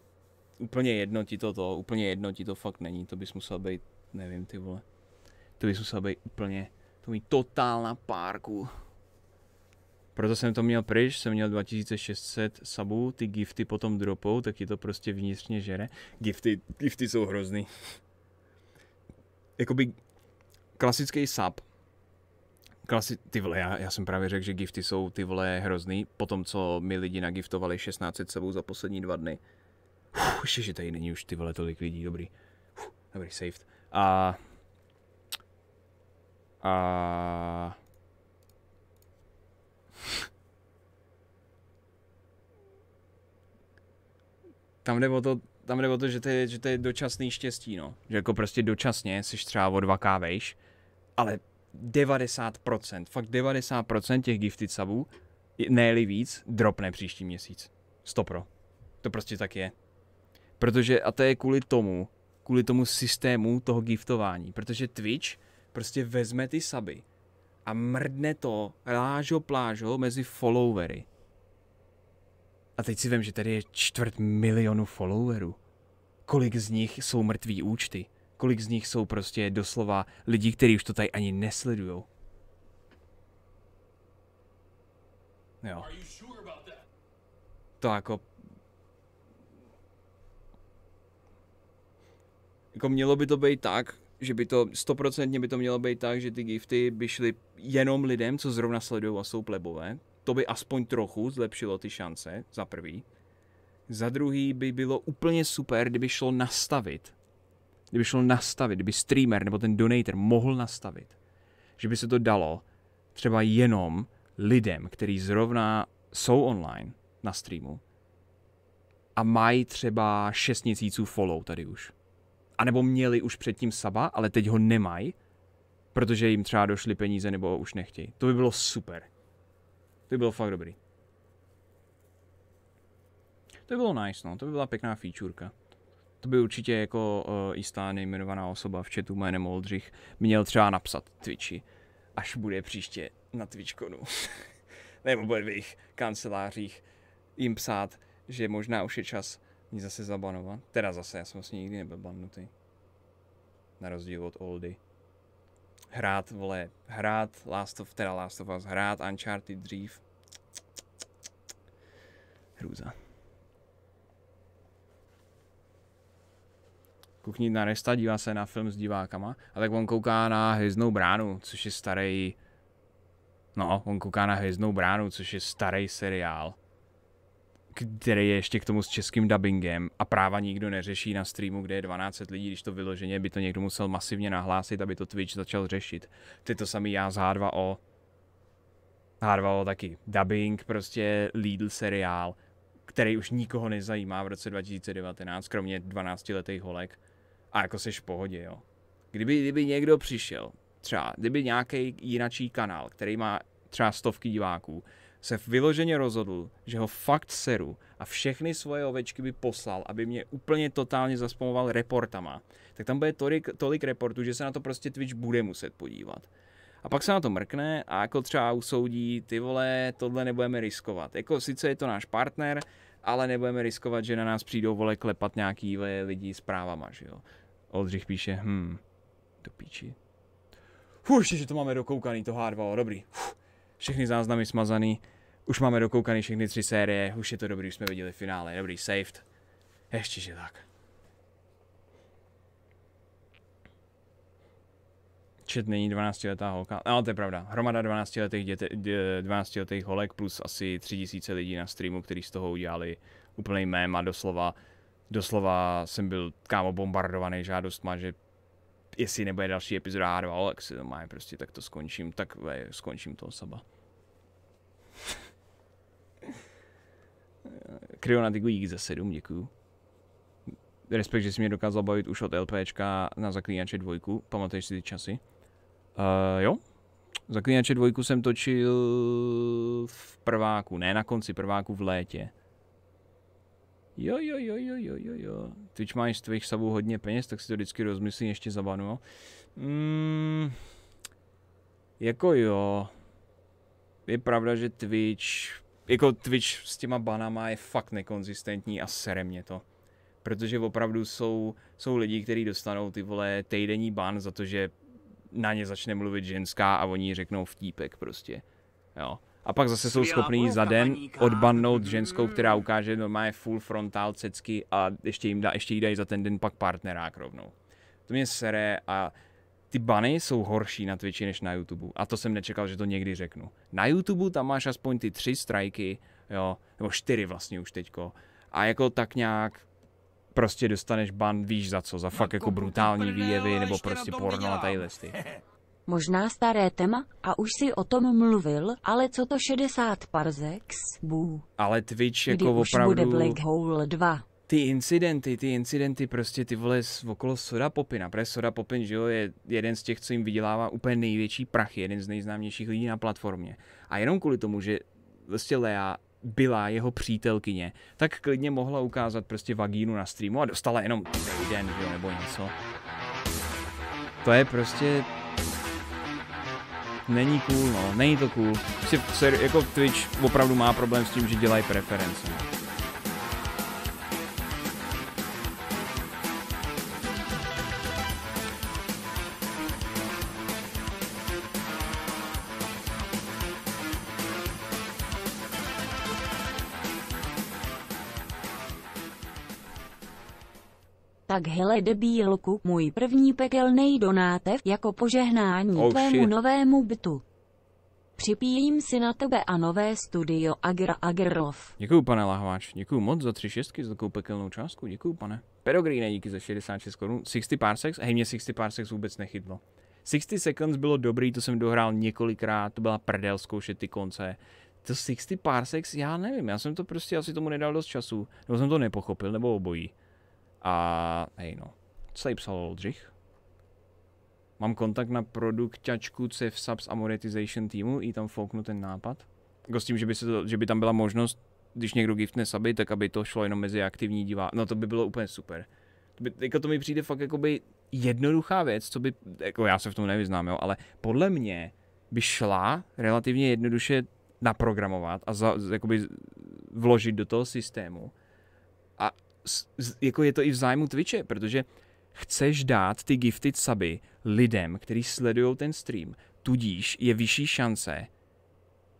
úplně jedno ti to to, úplně jedno ti to fakt není, to bys musel být nevím, ty vole. To bys musel být úplně, to mít totálna párku. Proto jsem to měl pryč, jsem měl 2600 sabů, ty gifty potom dropou, tak ti to prostě vnitřně žere. Gifty, gifty jsou hrozný. Jakoby klasický sub. Klasi- ty vole, já, já, jsem právě řekl, že gifty jsou ty vole hrozný, potom co mi lidi nagiftovali 1600 sabů za poslední dva dny. Uf, ještě, že tady není už ty vole tolik lidí, dobrý. Uf, dobrý, saved. A... A... Tam jde o to, tam jde o to, že to je, že to je dočasný štěstí, no. Že jako prostě dočasně jsi třeba o 2K vejš, ale 90%, fakt 90% těch gifted subů, ne víc, dropne příští měsíc. Stopro. To prostě tak je. Protože, a to je kvůli tomu, kvůli tomu systému toho giftování, protože Twitch prostě vezme ty saby a mrdne to lážo plážo mezi followery. A teď si vím, že tady je čtvrt milionu followerů. Kolik z nich jsou mrtví účty? Kolik z nich jsou prostě doslova lidi, kteří už to tady ani nesledujou? Jo. To jako Jako mělo by to být tak, že by to, stoprocentně by to mělo být tak, že ty gifty by šly jenom lidem, co zrovna sledují a jsou plebové. To by aspoň trochu zlepšilo ty šance, za prvý. Za druhý by bylo úplně super, kdyby šlo nastavit. Kdyby šlo nastavit, kdyby streamer nebo ten donator mohl nastavit. Že by se to dalo třeba jenom lidem, kteří zrovna jsou online na streamu a mají třeba 6 měsíců follow tady už anebo měli už předtím Saba, ale teď ho nemají, protože jim třeba došly peníze nebo už nechtějí. To by bylo super. To by bylo fakt dobrý. To by bylo nice, no. To by byla pěkná fíčurka. To by určitě jako uh, jistá nejmenovaná osoba v chatu jménem Oldřich měl třeba napsat Twitchi, až bude příště na Twitchkonu. nebo bude v jejich kancelářích jim psát, že možná už je čas mě zase zabanovat. Teda zase, já jsem vlastně nikdy nebyl bannutý. Na rozdíl od Oldy. Hrát, vole, hrát Last of, teda Last of Us, hrát Uncharted dřív. Hrůza. Kuchni na Resta, dívá se na film s divákama, a tak on kouká na Hvězdnou bránu, což je starý... No, on kouká na Hvězdnou bránu, což je starý seriál který je ještě k tomu s českým dubbingem a práva nikdo neřeší na streamu, kde je 12 lidí, když to vyloženě by to někdo musel masivně nahlásit, aby to Twitch začal řešit. Ty to samý já z H2O. H2O taky. Dubbing, prostě Lidl seriál, který už nikoho nezajímá v roce 2019, kromě 12 letých holek. A jako seš v pohodě, jo. Kdyby, kdyby někdo přišel, třeba, kdyby nějaký jinačí kanál, který má třeba stovky diváků, se vyloženě rozhodl, že ho fakt seru a všechny svoje ovečky by poslal, aby mě úplně totálně zaspomoval reportama, tak tam bude tolik, tolik reportů, že se na to prostě Twitch bude muset podívat. A pak se na to mrkne a jako třeba usoudí, ty vole, tohle nebudeme riskovat. Jako sice je to náš partner, ale nebudeme riskovat, že na nás přijdou vole klepat nějaký vole, lidi s právama, že jo. Oldřich píše, hm, do píči. Fuh, že to máme dokoukaný, to H2, dobrý. Fuh všechny záznamy smazaný, už máme dokoukaný všechny tři série, už je to dobrý, už jsme viděli finále, dobrý, saved. Ještě že tak. Čet není 12-letá holka. No, to je pravda. Hromada 12-letých, děte, 12 letých holek plus asi 3000 lidí na streamu, kteří z toho udělali úplný mém a doslova, doslova jsem byl kámo bombardovaný žádostma, že jestli nebude další epizoda H2, ale si to má prostě, tak to skončím, tak ve, eh, skončím toho saba. Kryonatic League za 7, děkuju. Respekt, že jsi mě dokázal bavit už od LPčka na Zaklínače dvojku. Pamatuješ si ty časy? Uh, jo. Zaklínače dvojku jsem točil v prváku, ne na konci prváku, v létě. Jo, jo, jo, jo, jo, jo, jo. Twitch má z tvých savů hodně peněz, tak si to vždycky rozmyslí, ještě zabanu. Mm, jako jo. Je pravda, že Twitch, jako Twitch s těma banama je fakt nekonzistentní a sere mě to. Protože opravdu jsou, jsou lidi, kteří dostanou ty vole týdenní ban za to, že na ně začne mluvit ženská a oni řeknou vtípek prostě. Jo a pak zase jsou schopní za den odbannout ženskou, která ukáže normálně full frontál cecky a ještě jim dá, ještě jí dají za ten den pak partnerák rovnou. To mě sere a ty bany jsou horší na Twitchi než na YouTube. A to jsem nečekal, že to někdy řeknu. Na YouTube tam máš aspoň ty tři strajky, jo, nebo čtyři vlastně už teďko. A jako tak nějak prostě dostaneš ban, víš za co, za no fakt jako, jako brutální výjevy, nebo prostě porno a tady listy. Možná staré téma? A už si o tom mluvil, ale co to 60 parzex? Bů. Ale Twitch Kdy jako už opravdu... bude Black Hole 2 ty incidenty, ty incidenty prostě ty vole okolo Soda Popina, protože Soda Popin, že jo, je jeden z těch, co jim vydělává úplně největší prachy, jeden z nejznámějších lidí na platformě. A jenom kvůli tomu, že vlastně Lea byla jeho přítelkyně, tak klidně mohla ukázat prostě vagínu na streamu a dostala jenom den, jo, nebo něco. To je prostě není cool, no, není to cool. Prostě, jako Twitch opravdu má problém s tím, že dělají preference. No. tak hele debílku, můj první pekelný donátev jako požehnání oh, tvému shit. novému bytu. Připíjím si na tebe a nové studio Agra Agrlov. Děkuju, pane Lahváč. Děkuju moc za tři šestky, za takovou pekelnou částku. Děkuju, pane. Perogríne, díky za 66 korun. 60 parsecs? Hej, mě 60 parsecs vůbec nechytlo. 60 Seconds bylo dobrý, to jsem dohrál několikrát, to byla prdel zkoušet ty konce. To 60 parsecs, já nevím, já jsem to prostě asi tomu nedal dost času, nebo jsem to nepochopil, nebo obojí. A hej no, co tady psal Oldřich? Mám kontakt na produkťačku CEF Subs a Monetization týmu, i tam fouknu ten nápad. Jako s tím, že by, se to, že by tam byla možnost, když někdo giftne suby, tak aby to šlo jenom mezi aktivní divá. No to by bylo úplně super. To, by, jako to mi přijde fakt jakoby jednoduchá věc, co by, jako já se v tom nevyznám, jo, ale podle mě by šla relativně jednoduše naprogramovat a za, jakoby vložit do toho systému jako je to i v zájmu Twitche, protože chceš dát ty gifted suby lidem, kteří sledují ten stream, tudíž je vyšší šance,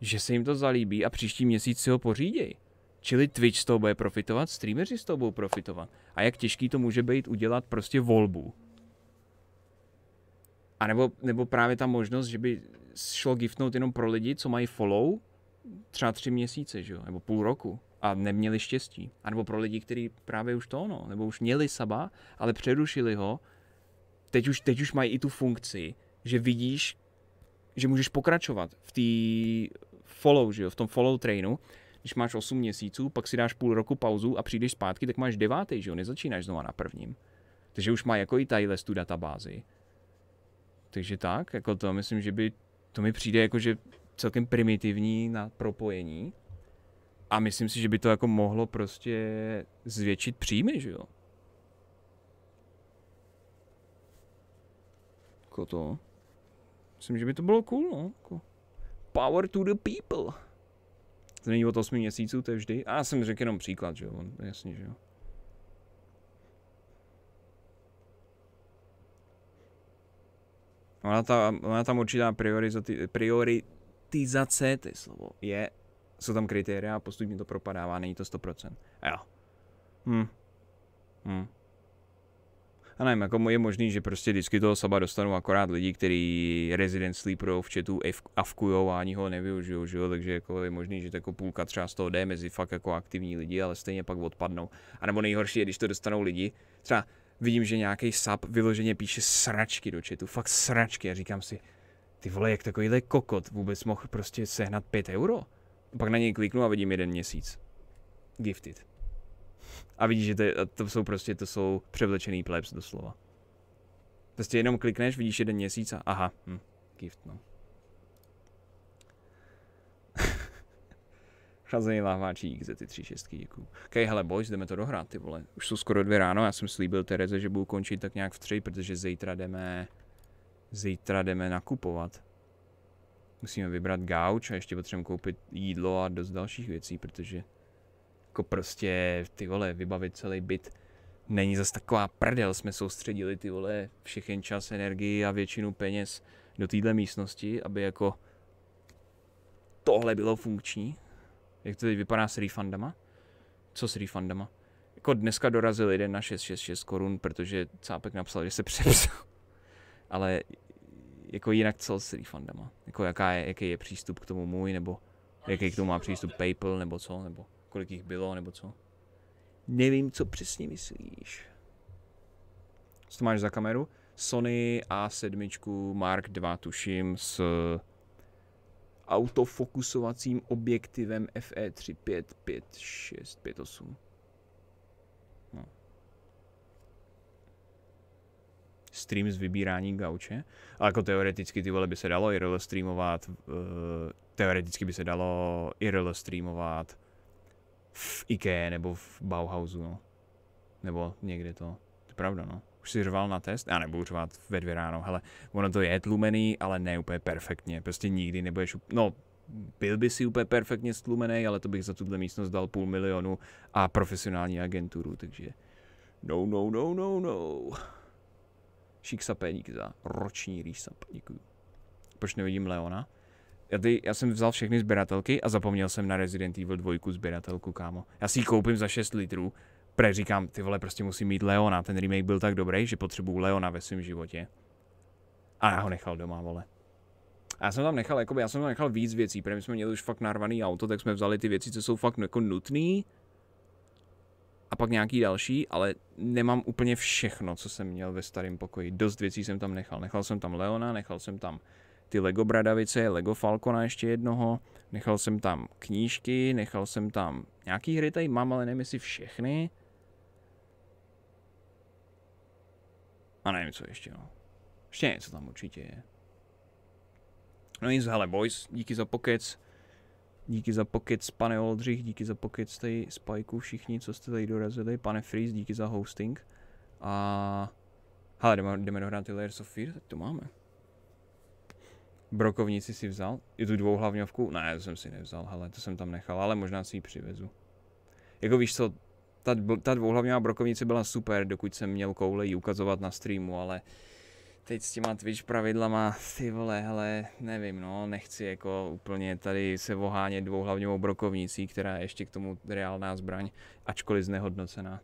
že se jim to zalíbí a příští měsíc si ho pořídějí. Čili Twitch z toho bude profitovat, streameři z toho budou profitovat. A jak těžký to může být udělat prostě volbu. A nebo, nebo právě ta možnost, že by šlo giftnout jenom pro lidi, co mají follow, třeba tři měsíce, že jo, nebo půl roku a neměli štěstí. A nebo pro lidi, kteří právě už to ono, nebo už měli saba, ale přerušili ho, teď už, teď už mají i tu funkci, že vidíš, že můžeš pokračovat v té follow, že jo, v tom follow trainu, když máš 8 měsíců, pak si dáš půl roku pauzu a přijdeš zpátky, tak máš devátý, že jo, nezačínáš znova na prvním. Takže už má jako i tadyhle tu databázi. Takže tak, jako to myslím, že by, to mi přijde jako, že celkem primitivní na propojení, a myslím si, že by to jako mohlo prostě zvětšit příjmy, že jo? Jako to. Myslím, že by to bylo cool, no. Jako power to the people. To není od 8 měsíců, to je vždy. A já jsem řekl jenom příklad, že jo, On, jasně, že jo. Ona tam, ona tam určitá prioritizace, prioritizace, to je slovo, je jsou tam kritéria a postupně to propadává, není to 100%. jo. Hm. Hm. A nevím, jako je možný, že prostě vždycky toho Saba dostanou akorát lidi, kteří Resident Sleep Pro v chatu avkujou a ani ho nevyužijou, že jo? takže jako je možný, že jako půlka třeba z toho jde mezi fakt jako aktivní lidi, ale stejně pak odpadnou. A nebo nejhorší je, když to dostanou lidi, třeba vidím, že nějaký sub vyloženě píše sračky do chatu, fakt sračky a říkám si, ty vole, jak takovýhle kokot vůbec mohl prostě sehnat 5 euro? pak na něj kliknu a vidím jeden měsíc. Gifted. A vidíš, že to, je, to jsou prostě, to jsou převlečený plebs doslova. Prostě jenom klikneš, vidíš jeden měsíc a aha, hm, gift, no. Chazený láváčí XZ, ty tři šestky, děkuju. Ok, hele boys, jdeme to dohrát, ty vole. Už jsou skoro dvě ráno, já jsem slíbil Tereze, že budu končit tak nějak v tři, protože zítra jdeme... Zítra jdeme nakupovat. Musíme vybrat gauč a ještě potřebujeme koupit jídlo a dost dalších věcí, protože jako prostě ty vole, vybavit celý byt není zas taková prdel, jsme soustředili ty vole všechen čas, energii a většinu peněz do téhle místnosti, aby jako tohle bylo funkční. Jak to teď vypadá s refundama? Co s refundama? Jako dneska dorazil jeden na 666 korun, protože Cápek napsal, že se přepsal. Ale jako jinak co s refundama? Jako jaká je, jaký je přístup k tomu můj, nebo jaký k tomu má přístup PayPal, nebo co, nebo kolik jich bylo, nebo co? Nevím, co přesně myslíš. Co to máš za kameru? Sony A7 Mark II, tuším, s autofokusovacím objektivem fe 35568 stream z vybírání gauče. A jako teoreticky ty vole by se dalo IRL streamovat, uh, teoreticky by se dalo IRL streamovat v IKEA nebo v Bauhausu, no. Nebo někde to. To je pravda, no. Už si řval na test? Já nebudu řvat ve dvě ráno. Hele, ono to je tlumený, ale ne úplně perfektně. Prostě nikdy nebudeš... No, byl by si úplně perfektně stlumený, ale to bych za tuhle místnost dal půl milionu a profesionální agenturu, takže no, no, no, no, no. Šiksape, díky za roční resub, děkuji. Proč nevidím Leona? Já, ty, já jsem vzal všechny sběratelky a zapomněl jsem na Resident Evil 2 sběratelku, kámo. Já si ji koupím za 6 litrů, pre říkám, ty vole, prostě musím mít Leona, ten remake byl tak dobrý, že potřebuju Leona ve svém životě. A já ho nechal doma, vole. A já jsem tam nechal, jakoby, já jsem tam nechal víc věcí, protože jsme měli už fakt narvaný auto, tak jsme vzali ty věci, co jsou fakt jako nutné a pak nějaký další, ale nemám úplně všechno, co jsem měl ve starém pokoji. Dost věcí jsem tam nechal. Nechal jsem tam Leona, nechal jsem tam ty Lego bradavice, Lego Falcona ještě jednoho, nechal jsem tam knížky, nechal jsem tam nějaký hry tady mám, ale nevím jestli všechny. A nevím, co ještě, no. Ještě něco tam určitě je. No nic, hele, boys, díky za pokec. Díky za pokec, pane Oldřich, díky za pokec tady spajku všichni, co jste tady dorazili, pane Freeze, díky za hosting. A... Hele, jdeme, jdeme dohrát ty Layers of Fear, tak to máme. Brokovnici si vzal? Je tu hlavňovku? Ne, to jsem si nevzal, hele, to jsem tam nechal, ale možná si ji přivezu. Jako víš co, ta, ta dvouhlavňová brokovnice byla super, dokud jsem měl koule ji ukazovat na streamu, ale... Uh, teď s těma Twitch pravidlama, ty vole, hele, nevím, no, nechci jako úplně tady se vohánět dvouhlavňovou brokovnicí, která je ještě k tomu reálná zbraň, ačkoliv znehodnocená.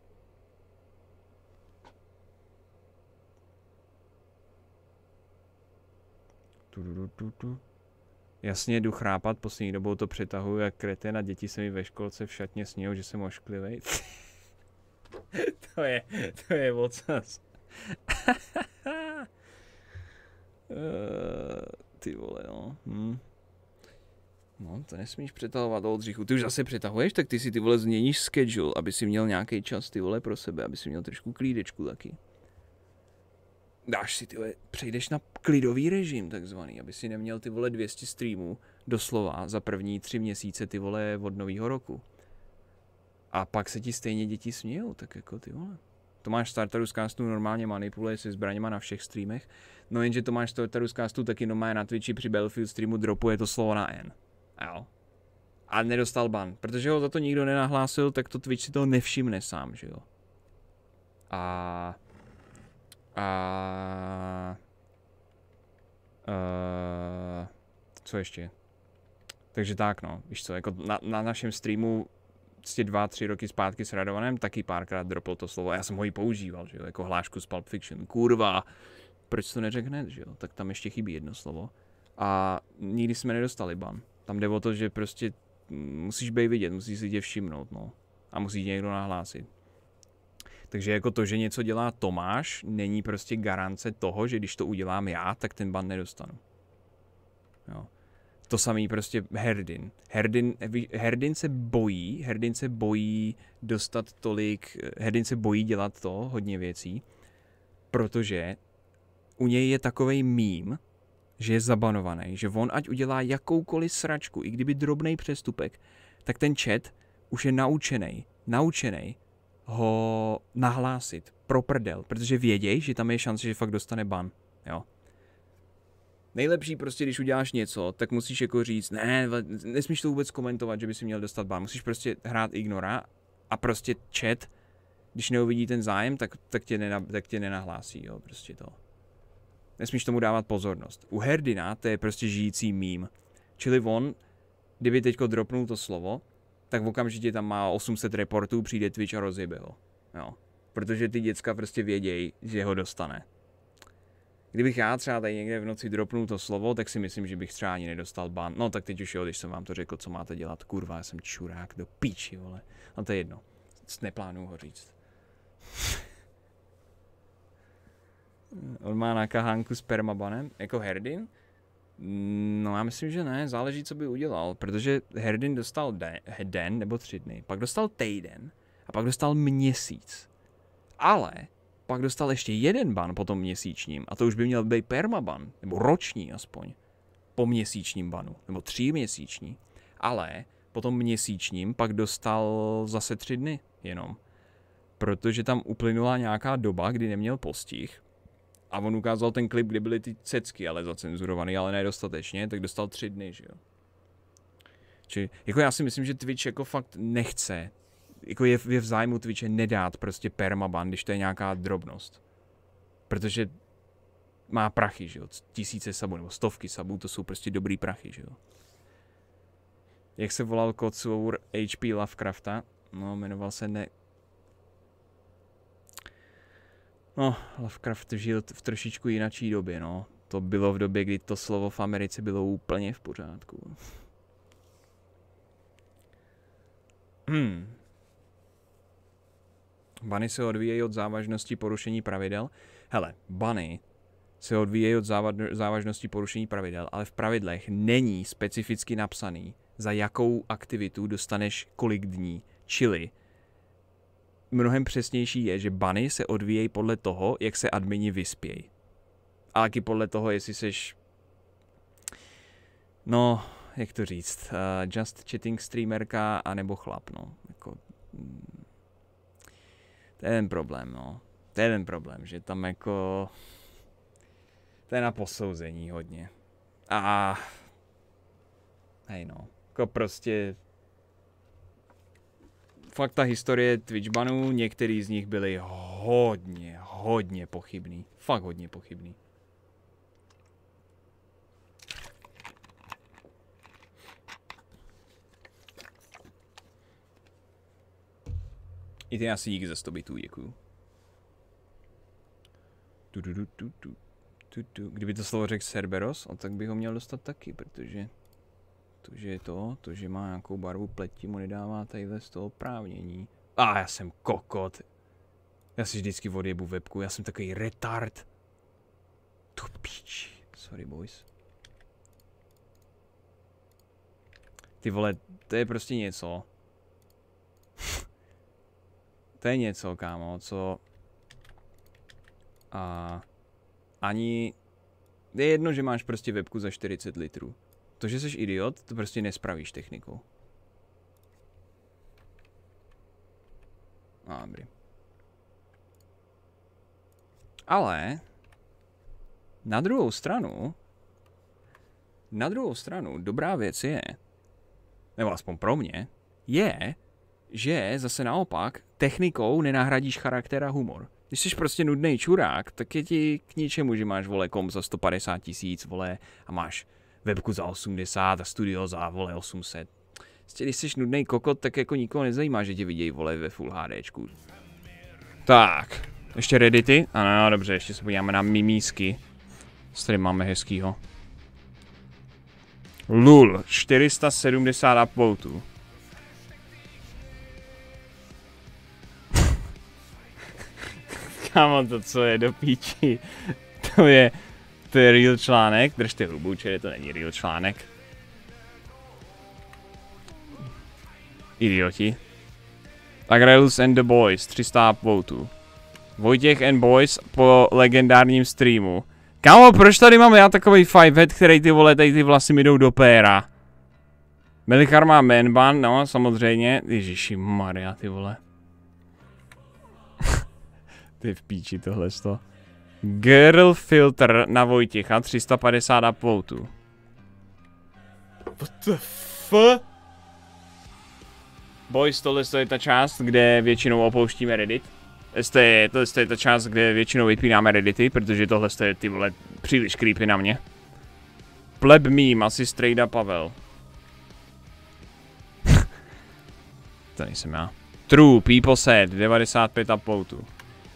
Jasně jdu chrápat, poslední dobou to přetahuju jak krete na děti se mi ve školce v šatně snijou, že jsem ošklivej. to je, to je vocas. Eh, ty vole, jo. Hm. No, to nesmíš přetahovat od dříchu. Ty už zase přetahuješ, tak ty si ty vole změníš schedule, aby si měl nějaký čas ty vole pro sebe, aby si měl trošku klídečku taky. Dáš si ty vole, přejdeš na klidový režim takzvaný, aby si neměl ty vole 200 streamů doslova za první tři měsíce ty vole od nového roku. A pak se ti stejně děti smějou, tak jako ty vole. Tomáš Starterů z castu normálně manipuluje se zbraněma na všech streamech, no jenže Tomáš Starterů z castu taky normálně na Twitchi při Battlefield streamu dropuje to slovo na N. Jo. A nedostal ban, protože ho za to nikdo nenahlásil, tak to Twitch si toho nevšimne sám, že jo. A... A... a... co ještě? Takže tak, no, víš co, jako na, na našem streamu prostě dva, tři roky zpátky s Radovanem taky párkrát dropl to slovo. Já jsem ho i používal, že jo, jako hlášku z Pulp Fiction. Kurva, proč to neřekne že jo? Tak tam ještě chybí jedno slovo. A nikdy jsme nedostali ban. Tam jde o to, že prostě musíš být vidět, musíš si tě všimnout, no. A musí tě někdo nahlásit. Takže jako to, že něco dělá Tomáš, není prostě garance toho, že když to udělám já, tak ten ban nedostanu. Jo to samý prostě Herdin. Herdin. Herdin se bojí, Herdin se bojí dostat tolik, Herdin se bojí dělat to, hodně věcí, protože u něj je takovej mím, že je zabanovaný, že on ať udělá jakoukoliv sračku, i kdyby drobný přestupek, tak ten chat už je naučený, naučený ho nahlásit pro prdel, protože vědějí, že tam je šance, že fakt dostane ban. Jo nejlepší prostě, když uděláš něco, tak musíš jako říct, ne, nesmíš to vůbec komentovat, že by si měl dostat ban. Musíš prostě hrát ignora a prostě chat, když neuvidí ten zájem, tak, tak, tě, nena, tak tě nenahlásí, jo, prostě to. Nesmíš tomu dávat pozornost. U Herdina to je prostě žijící mím. Čili on, kdyby teďko dropnul to slovo, tak okamžitě tam má 800 reportů, přijde Twitch a rozjebe ho. Jo. Protože ty děcka prostě vědějí, že ho dostane. Kdybych já třeba tady někde v noci dropnul to slovo, tak si myslím, že bych třeba ani nedostal ban. No tak teď už jo, když jsem vám to řekl, co máte dělat, kurva, já jsem čurák do píči, vole. No to je jedno, neplánuju ho říct. On má na kahánku s permabanem, jako Herdin? No já myslím, že ne, záleží, co by udělal, protože Herdin dostal den, den nebo tři dny, pak dostal týden a pak dostal měsíc. Ale pak dostal ještě jeden ban po tom měsíčním a to už by měl být permaban, nebo roční aspoň, po měsíčním banu, nebo tříměsíční. Ale po tom měsíčním pak dostal zase tři dny jenom, protože tam uplynula nějaká doba, kdy neměl postih a on ukázal ten klip, kde byly ty cecky, ale zacenzurovaný, ale nedostatečně, tak dostal tři dny, že jo. Či, jako já si myslím, že Twitch jako fakt nechce jako je, je v zájmu Twitche nedát prostě permaban, když to je nějaká drobnost. Protože má prachy, že jo? Tisíce sabů nebo stovky sabů, to jsou prostě dobrý prachy, že jo? Jak se volal kocour HP Lovecrafta? No, jmenoval se ne... No, Lovecraft žil v trošičku jinačí době, no. To bylo v době, kdy to slovo v Americe bylo úplně v pořádku. Hmm. Bany se odvíjejí od závažnosti porušení pravidel. Hele, bany se odvíjejí od závažnosti porušení pravidel, ale v pravidlech není specificky napsaný, za jakou aktivitu dostaneš kolik dní, čili mnohem přesnější je, že bany se odvíjejí podle toho, jak se admini vyspějí. A taky podle toho, jestli seš... No, jak to říct, uh, just chatting streamerka anebo chlap, no. Jako, mm, to je ten problém, no. To je ten problém, že tam jako... To je na posouzení hodně. A... Hej no. Jako prostě... Fakt ta historie Twitch banů, některý z nich byly hodně, hodně pochybný. Fakt hodně pochybný. I ty asi díky za 100 bitů, děkuju. Du, du, du, du, du, du, du. Kdyby to slovo řekl Cerberos, on no, tak by ho měl dostat taky, protože to, že je to, to, že má nějakou barvu pleti, mu nedává tadyhle z toho právnění. A ah, já jsem kokot. Já si vždycky odjebu webku, já jsem takový retard. To píči. Sorry boys. Ty vole, to je prostě něco. To je něco, kámo, co... A... Ani... Je jedno, že máš prostě webku za 40 litrů. To, že jsi idiot, to prostě nespravíš technikou. No, dobrý. Ale... Na druhou stranu... Na druhou stranu, dobrá věc je, nebo aspoň pro mě, je, že zase naopak technikou nenahradíš charakter a humor. Když jsi prostě nudný čurák, tak je ti k ničemu, že máš vole kom za 150 tisíc, vole, a máš webku za 80 a studio za, vole, 800. Prostě když jsi nudný kokot, tak jako nikoho nezajímá, že tě vidějí, vole, ve Full HDčku. Tak, ještě reddity? Ano, dobře, ještě se podíváme na mimísky. Co tady máme hezkýho? Lul, 470 upvoteů. Kámo, to co je do píči. To je, to je real článek. Držte hubu, čili to není real článek. Idioti. Agrelus and the Boys, 300 upvotů. Vojtěch and Boys po legendárním streamu. Kámo, proč tady mám já takový fivehead, který ty vole, tady ty vlasy mi jdou do péra? Melichar má manban, no, samozřejmě. Ježíši Maria, ty vole. Ty v píči tohle sto. Girl filter na Vojticha, 350 upvoutů. What the f? Boys, tohle je ta část, kde většinou opouštíme Reddit. Eh, to je, tohle je ta část, kde většinou vypínáme Reddity, protože tohle je ty vole příliš creepy na mě. Pleb mím, asi strejda Pavel. to nejsem já. True, people said, 95 uploadů.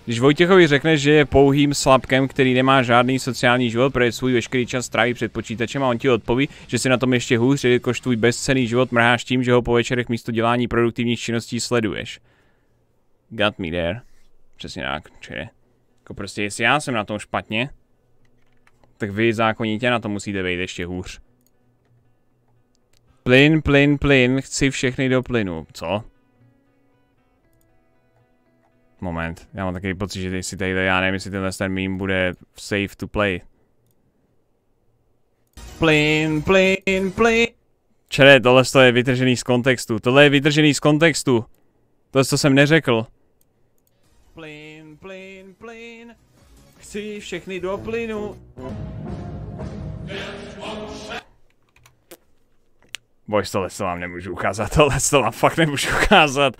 Když Vojtěchovi řekneš, že je pouhým slabkem, který nemá žádný sociální život, protože svůj veškerý čas stráví před počítačem a on ti odpoví, že si na tom ještě hůř, jelikož tvůj bezcený život mrháš tím, že ho po večerech místo dělání produktivních činností sleduješ. Got me there. Přesně tak, je. Jako prostě, jestli já jsem na tom špatně, tak vy zákonitě na to musíte být ještě hůř. Plyn, plyn, plyn, chci všechny do plynu, co? Moment, já mám takový pocit, že si tady, já nevím, jestli tenhle ten meme bude safe to play. Plyn, plyn, plyn. Čere, tohle je vytržený z kontextu. Tohle je vytržený z kontextu. To co jsem neřekl. Plyn, plyn, plyn. Chci všechny do plynu. Bož, tohle to vám nemůžu ukázat, tohle to vám fakt nemůžu ukázat.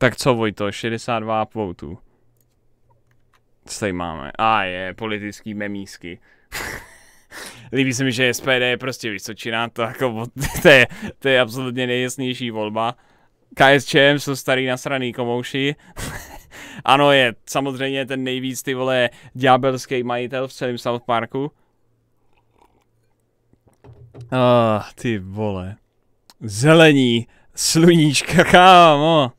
Tak co Vojto, 62 upvotů. Co tady máme? A ah, je, politický memísky. Líbí se mi, že SPD je prostě Vysočina, to, jako, to, je, to je absolutně nejjasnější volba. KSČM jsou starý nasraný komouši. ano, je samozřejmě ten nejvíc ty vole ďábelský majitel v celém South Parku. Ah, ty vole. Zelení, sluníčka, kámo.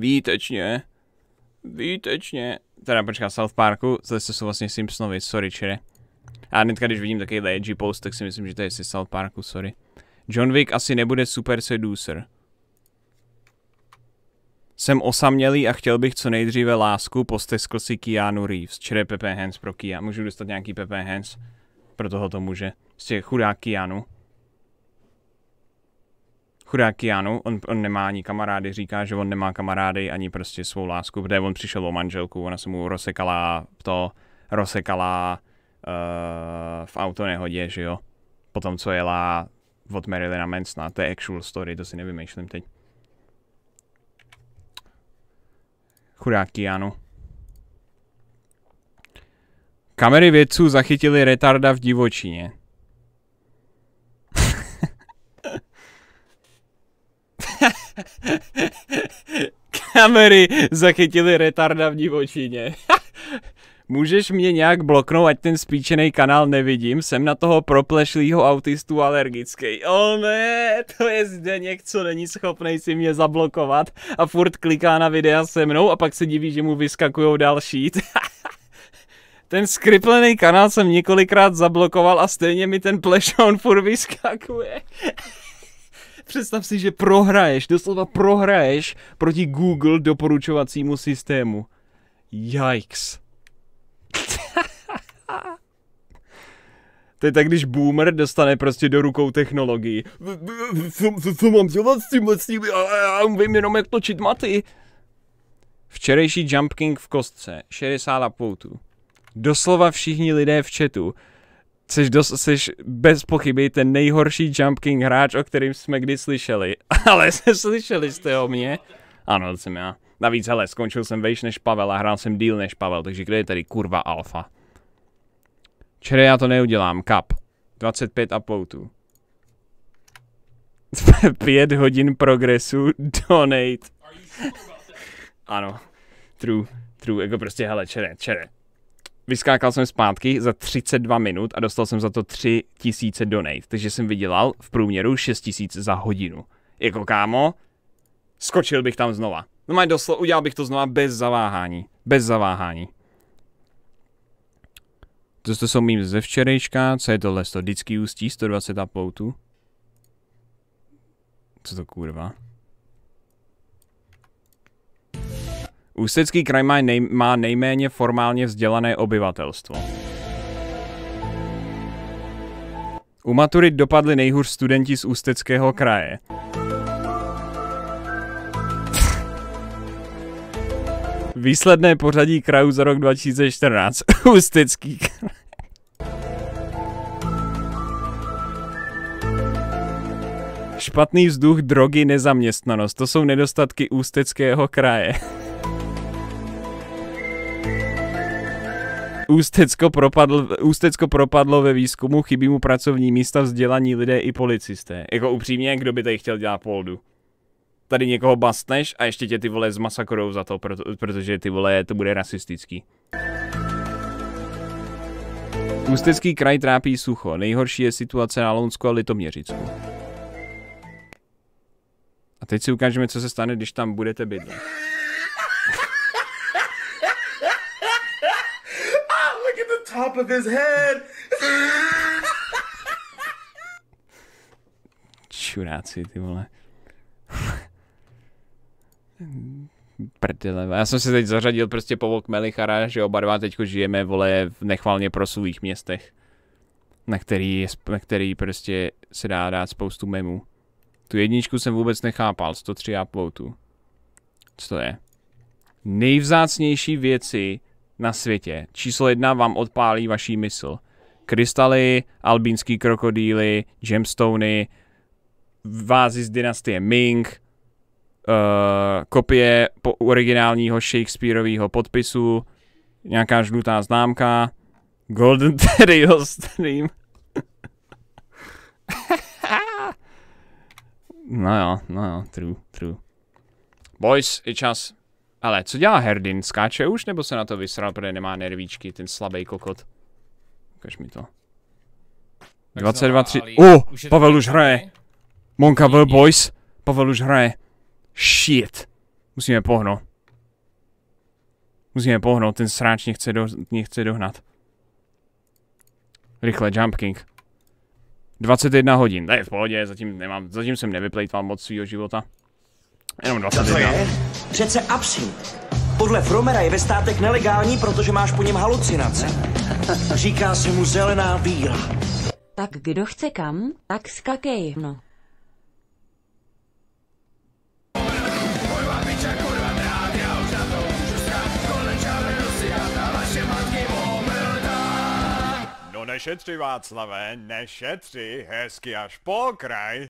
Výtečně. Výtečně. Teda počká South Parku, to jsou vlastně Simpsonovi, sorry čere. A hnedka, když vidím taky edgy post, tak si myslím, že to je si South Parku, sorry. John Wick asi nebude super seducer. Jsem osamělý a chtěl bych co nejdříve lásku, posteskl si Keanu Reeves. Čere Pepe Hands pro Kia. Můžu dostat nějaký Pepe Hands pro tohoto muže. Prostě chudá Keanu chudák Keanu, on, on nemá ani kamarády, říká, že on nemá kamarády ani prostě svou lásku, protože on přišel o manželku, ona se mu rozsekala to, rozsekala uh, v auto nehodě, že jo. Potom, co jela od Marilyna Mansona, to je actual story, to si nevymýšlím teď. Chudák Keanu. Kamery vědců zachytili retarda v divočině. Kamery zachytily retarda v divočině. Můžeš mě nějak bloknout, ať ten spíčený kanál nevidím? Jsem na toho proplešlýho autistu alergický. O ne, to je zde někdo, není schopný si mě zablokovat a furt kliká na videa se mnou a pak se diví, že mu vyskakujou další. ten skriplený kanál jsem několikrát zablokoval a stejně mi ten plešon furt vyskakuje. Představ si, že prohraješ, doslova prohraješ proti Google doporučovacímu systému. Yikes. To je tak, když boomer dostane prostě do rukou technologii. Co, co, co mám dělat s tím? s tím? Já, já vím jenom, jak točit maty. Včerejší Jump King v kostce. 60 poutů. Doslova všichni lidé v chatu jsi, dost, jsi bez pochyby ten nejhorší Jump King hráč, o kterým jsme kdy slyšeli. Ale slyšeli jste o mě? Ano, to jsem já. Navíc, hele, skončil jsem vejš než Pavel a hrál jsem díl než Pavel, takže kde je tady kurva alfa? Čere, já to neudělám, kap. 25 a uploadů. 5 hodin progresu, donate. Ano, true, true, jako prostě, hele, čere, čere. Vyskákal jsem zpátky za 32 minut a dostal jsem za to 3 donate, takže jsem vydělal v průměru 6 za hodinu. Jako kámo, skočil bych tam znova. No mají doslo, udělal bych to znova bez zaváhání. Bez zaváhání. To, to jsou mým ze včerejška, co je tohle, to vždycky ústí, 120 uploadů. Co to kurva? Ústecký kraj má, nej, má nejméně formálně vzdělané obyvatelstvo. U maturit dopadli nejhůř studenti z Ústeckého kraje. Výsledné pořadí krajů za rok 2014. Ústecký kraj. Špatný vzduch, drogy, nezaměstnanost. To jsou nedostatky Ústeckého kraje. Ústecko propadlo, Ústecko propadlo ve výzkumu, chybí mu pracovní místa, vzdělaní lidé i policisté. Jako upřímně, kdo by tady chtěl dělat poldu? Tady někoho bastneš a ještě tě ty vole zmasakrou za to, proto, protože ty vole to bude rasistický. Ústecký kraj trápí sucho. Nejhorší je situace na Lounsku a Litoměřicku. A teď si ukážeme, co se stane, když tam budete bydlet. top of his head. Čuráci, ty vole. Prdele. Já jsem se teď zařadil prostě po vok Melichara, že oba dva teďko žijeme, vole, v nechválně prosulých městech. Na který, na který prostě se dá dát spoustu memů. Tu jedničku jsem vůbec nechápal, 103 uploadů. Co to je? Nejvzácnější věci, na světě. Číslo jedna vám odpálí vaší mysl. Krystaly, albínský krokodýly, gemstony, vázy z dynastie Ming, uh, kopie po originálního Shakespeareového podpisu, nějaká žlutá známka, Golden Terrier Stream. no jo, no jo, true, true. Boys, je čas ale co dělá Herdin? Skáče už nebo se na to vysral, protože nemá nervíčky, ten slabý kokot? Ukaž mi to. 22, 3... Uh, Pavel už hraje. Monka Will Boys. Pavel už hraje. Shit. Musíme pohnout. Musíme pohnout, ten sráč mě chce, do, mě chce dohnat. Rychle, Jump King. 21 hodin, to je v pohodě, zatím, nemám, zatím jsem nevyplejtval moc svého života. Jenom 21. Je? Přece absint. Podle Fromera je ve státek nelegální, protože máš po něm halucinace. Říká se mu zelená víla. Tak kdo chce kam, tak skakej, no. No nešetři Václave, nešetři, hezky až po kraj.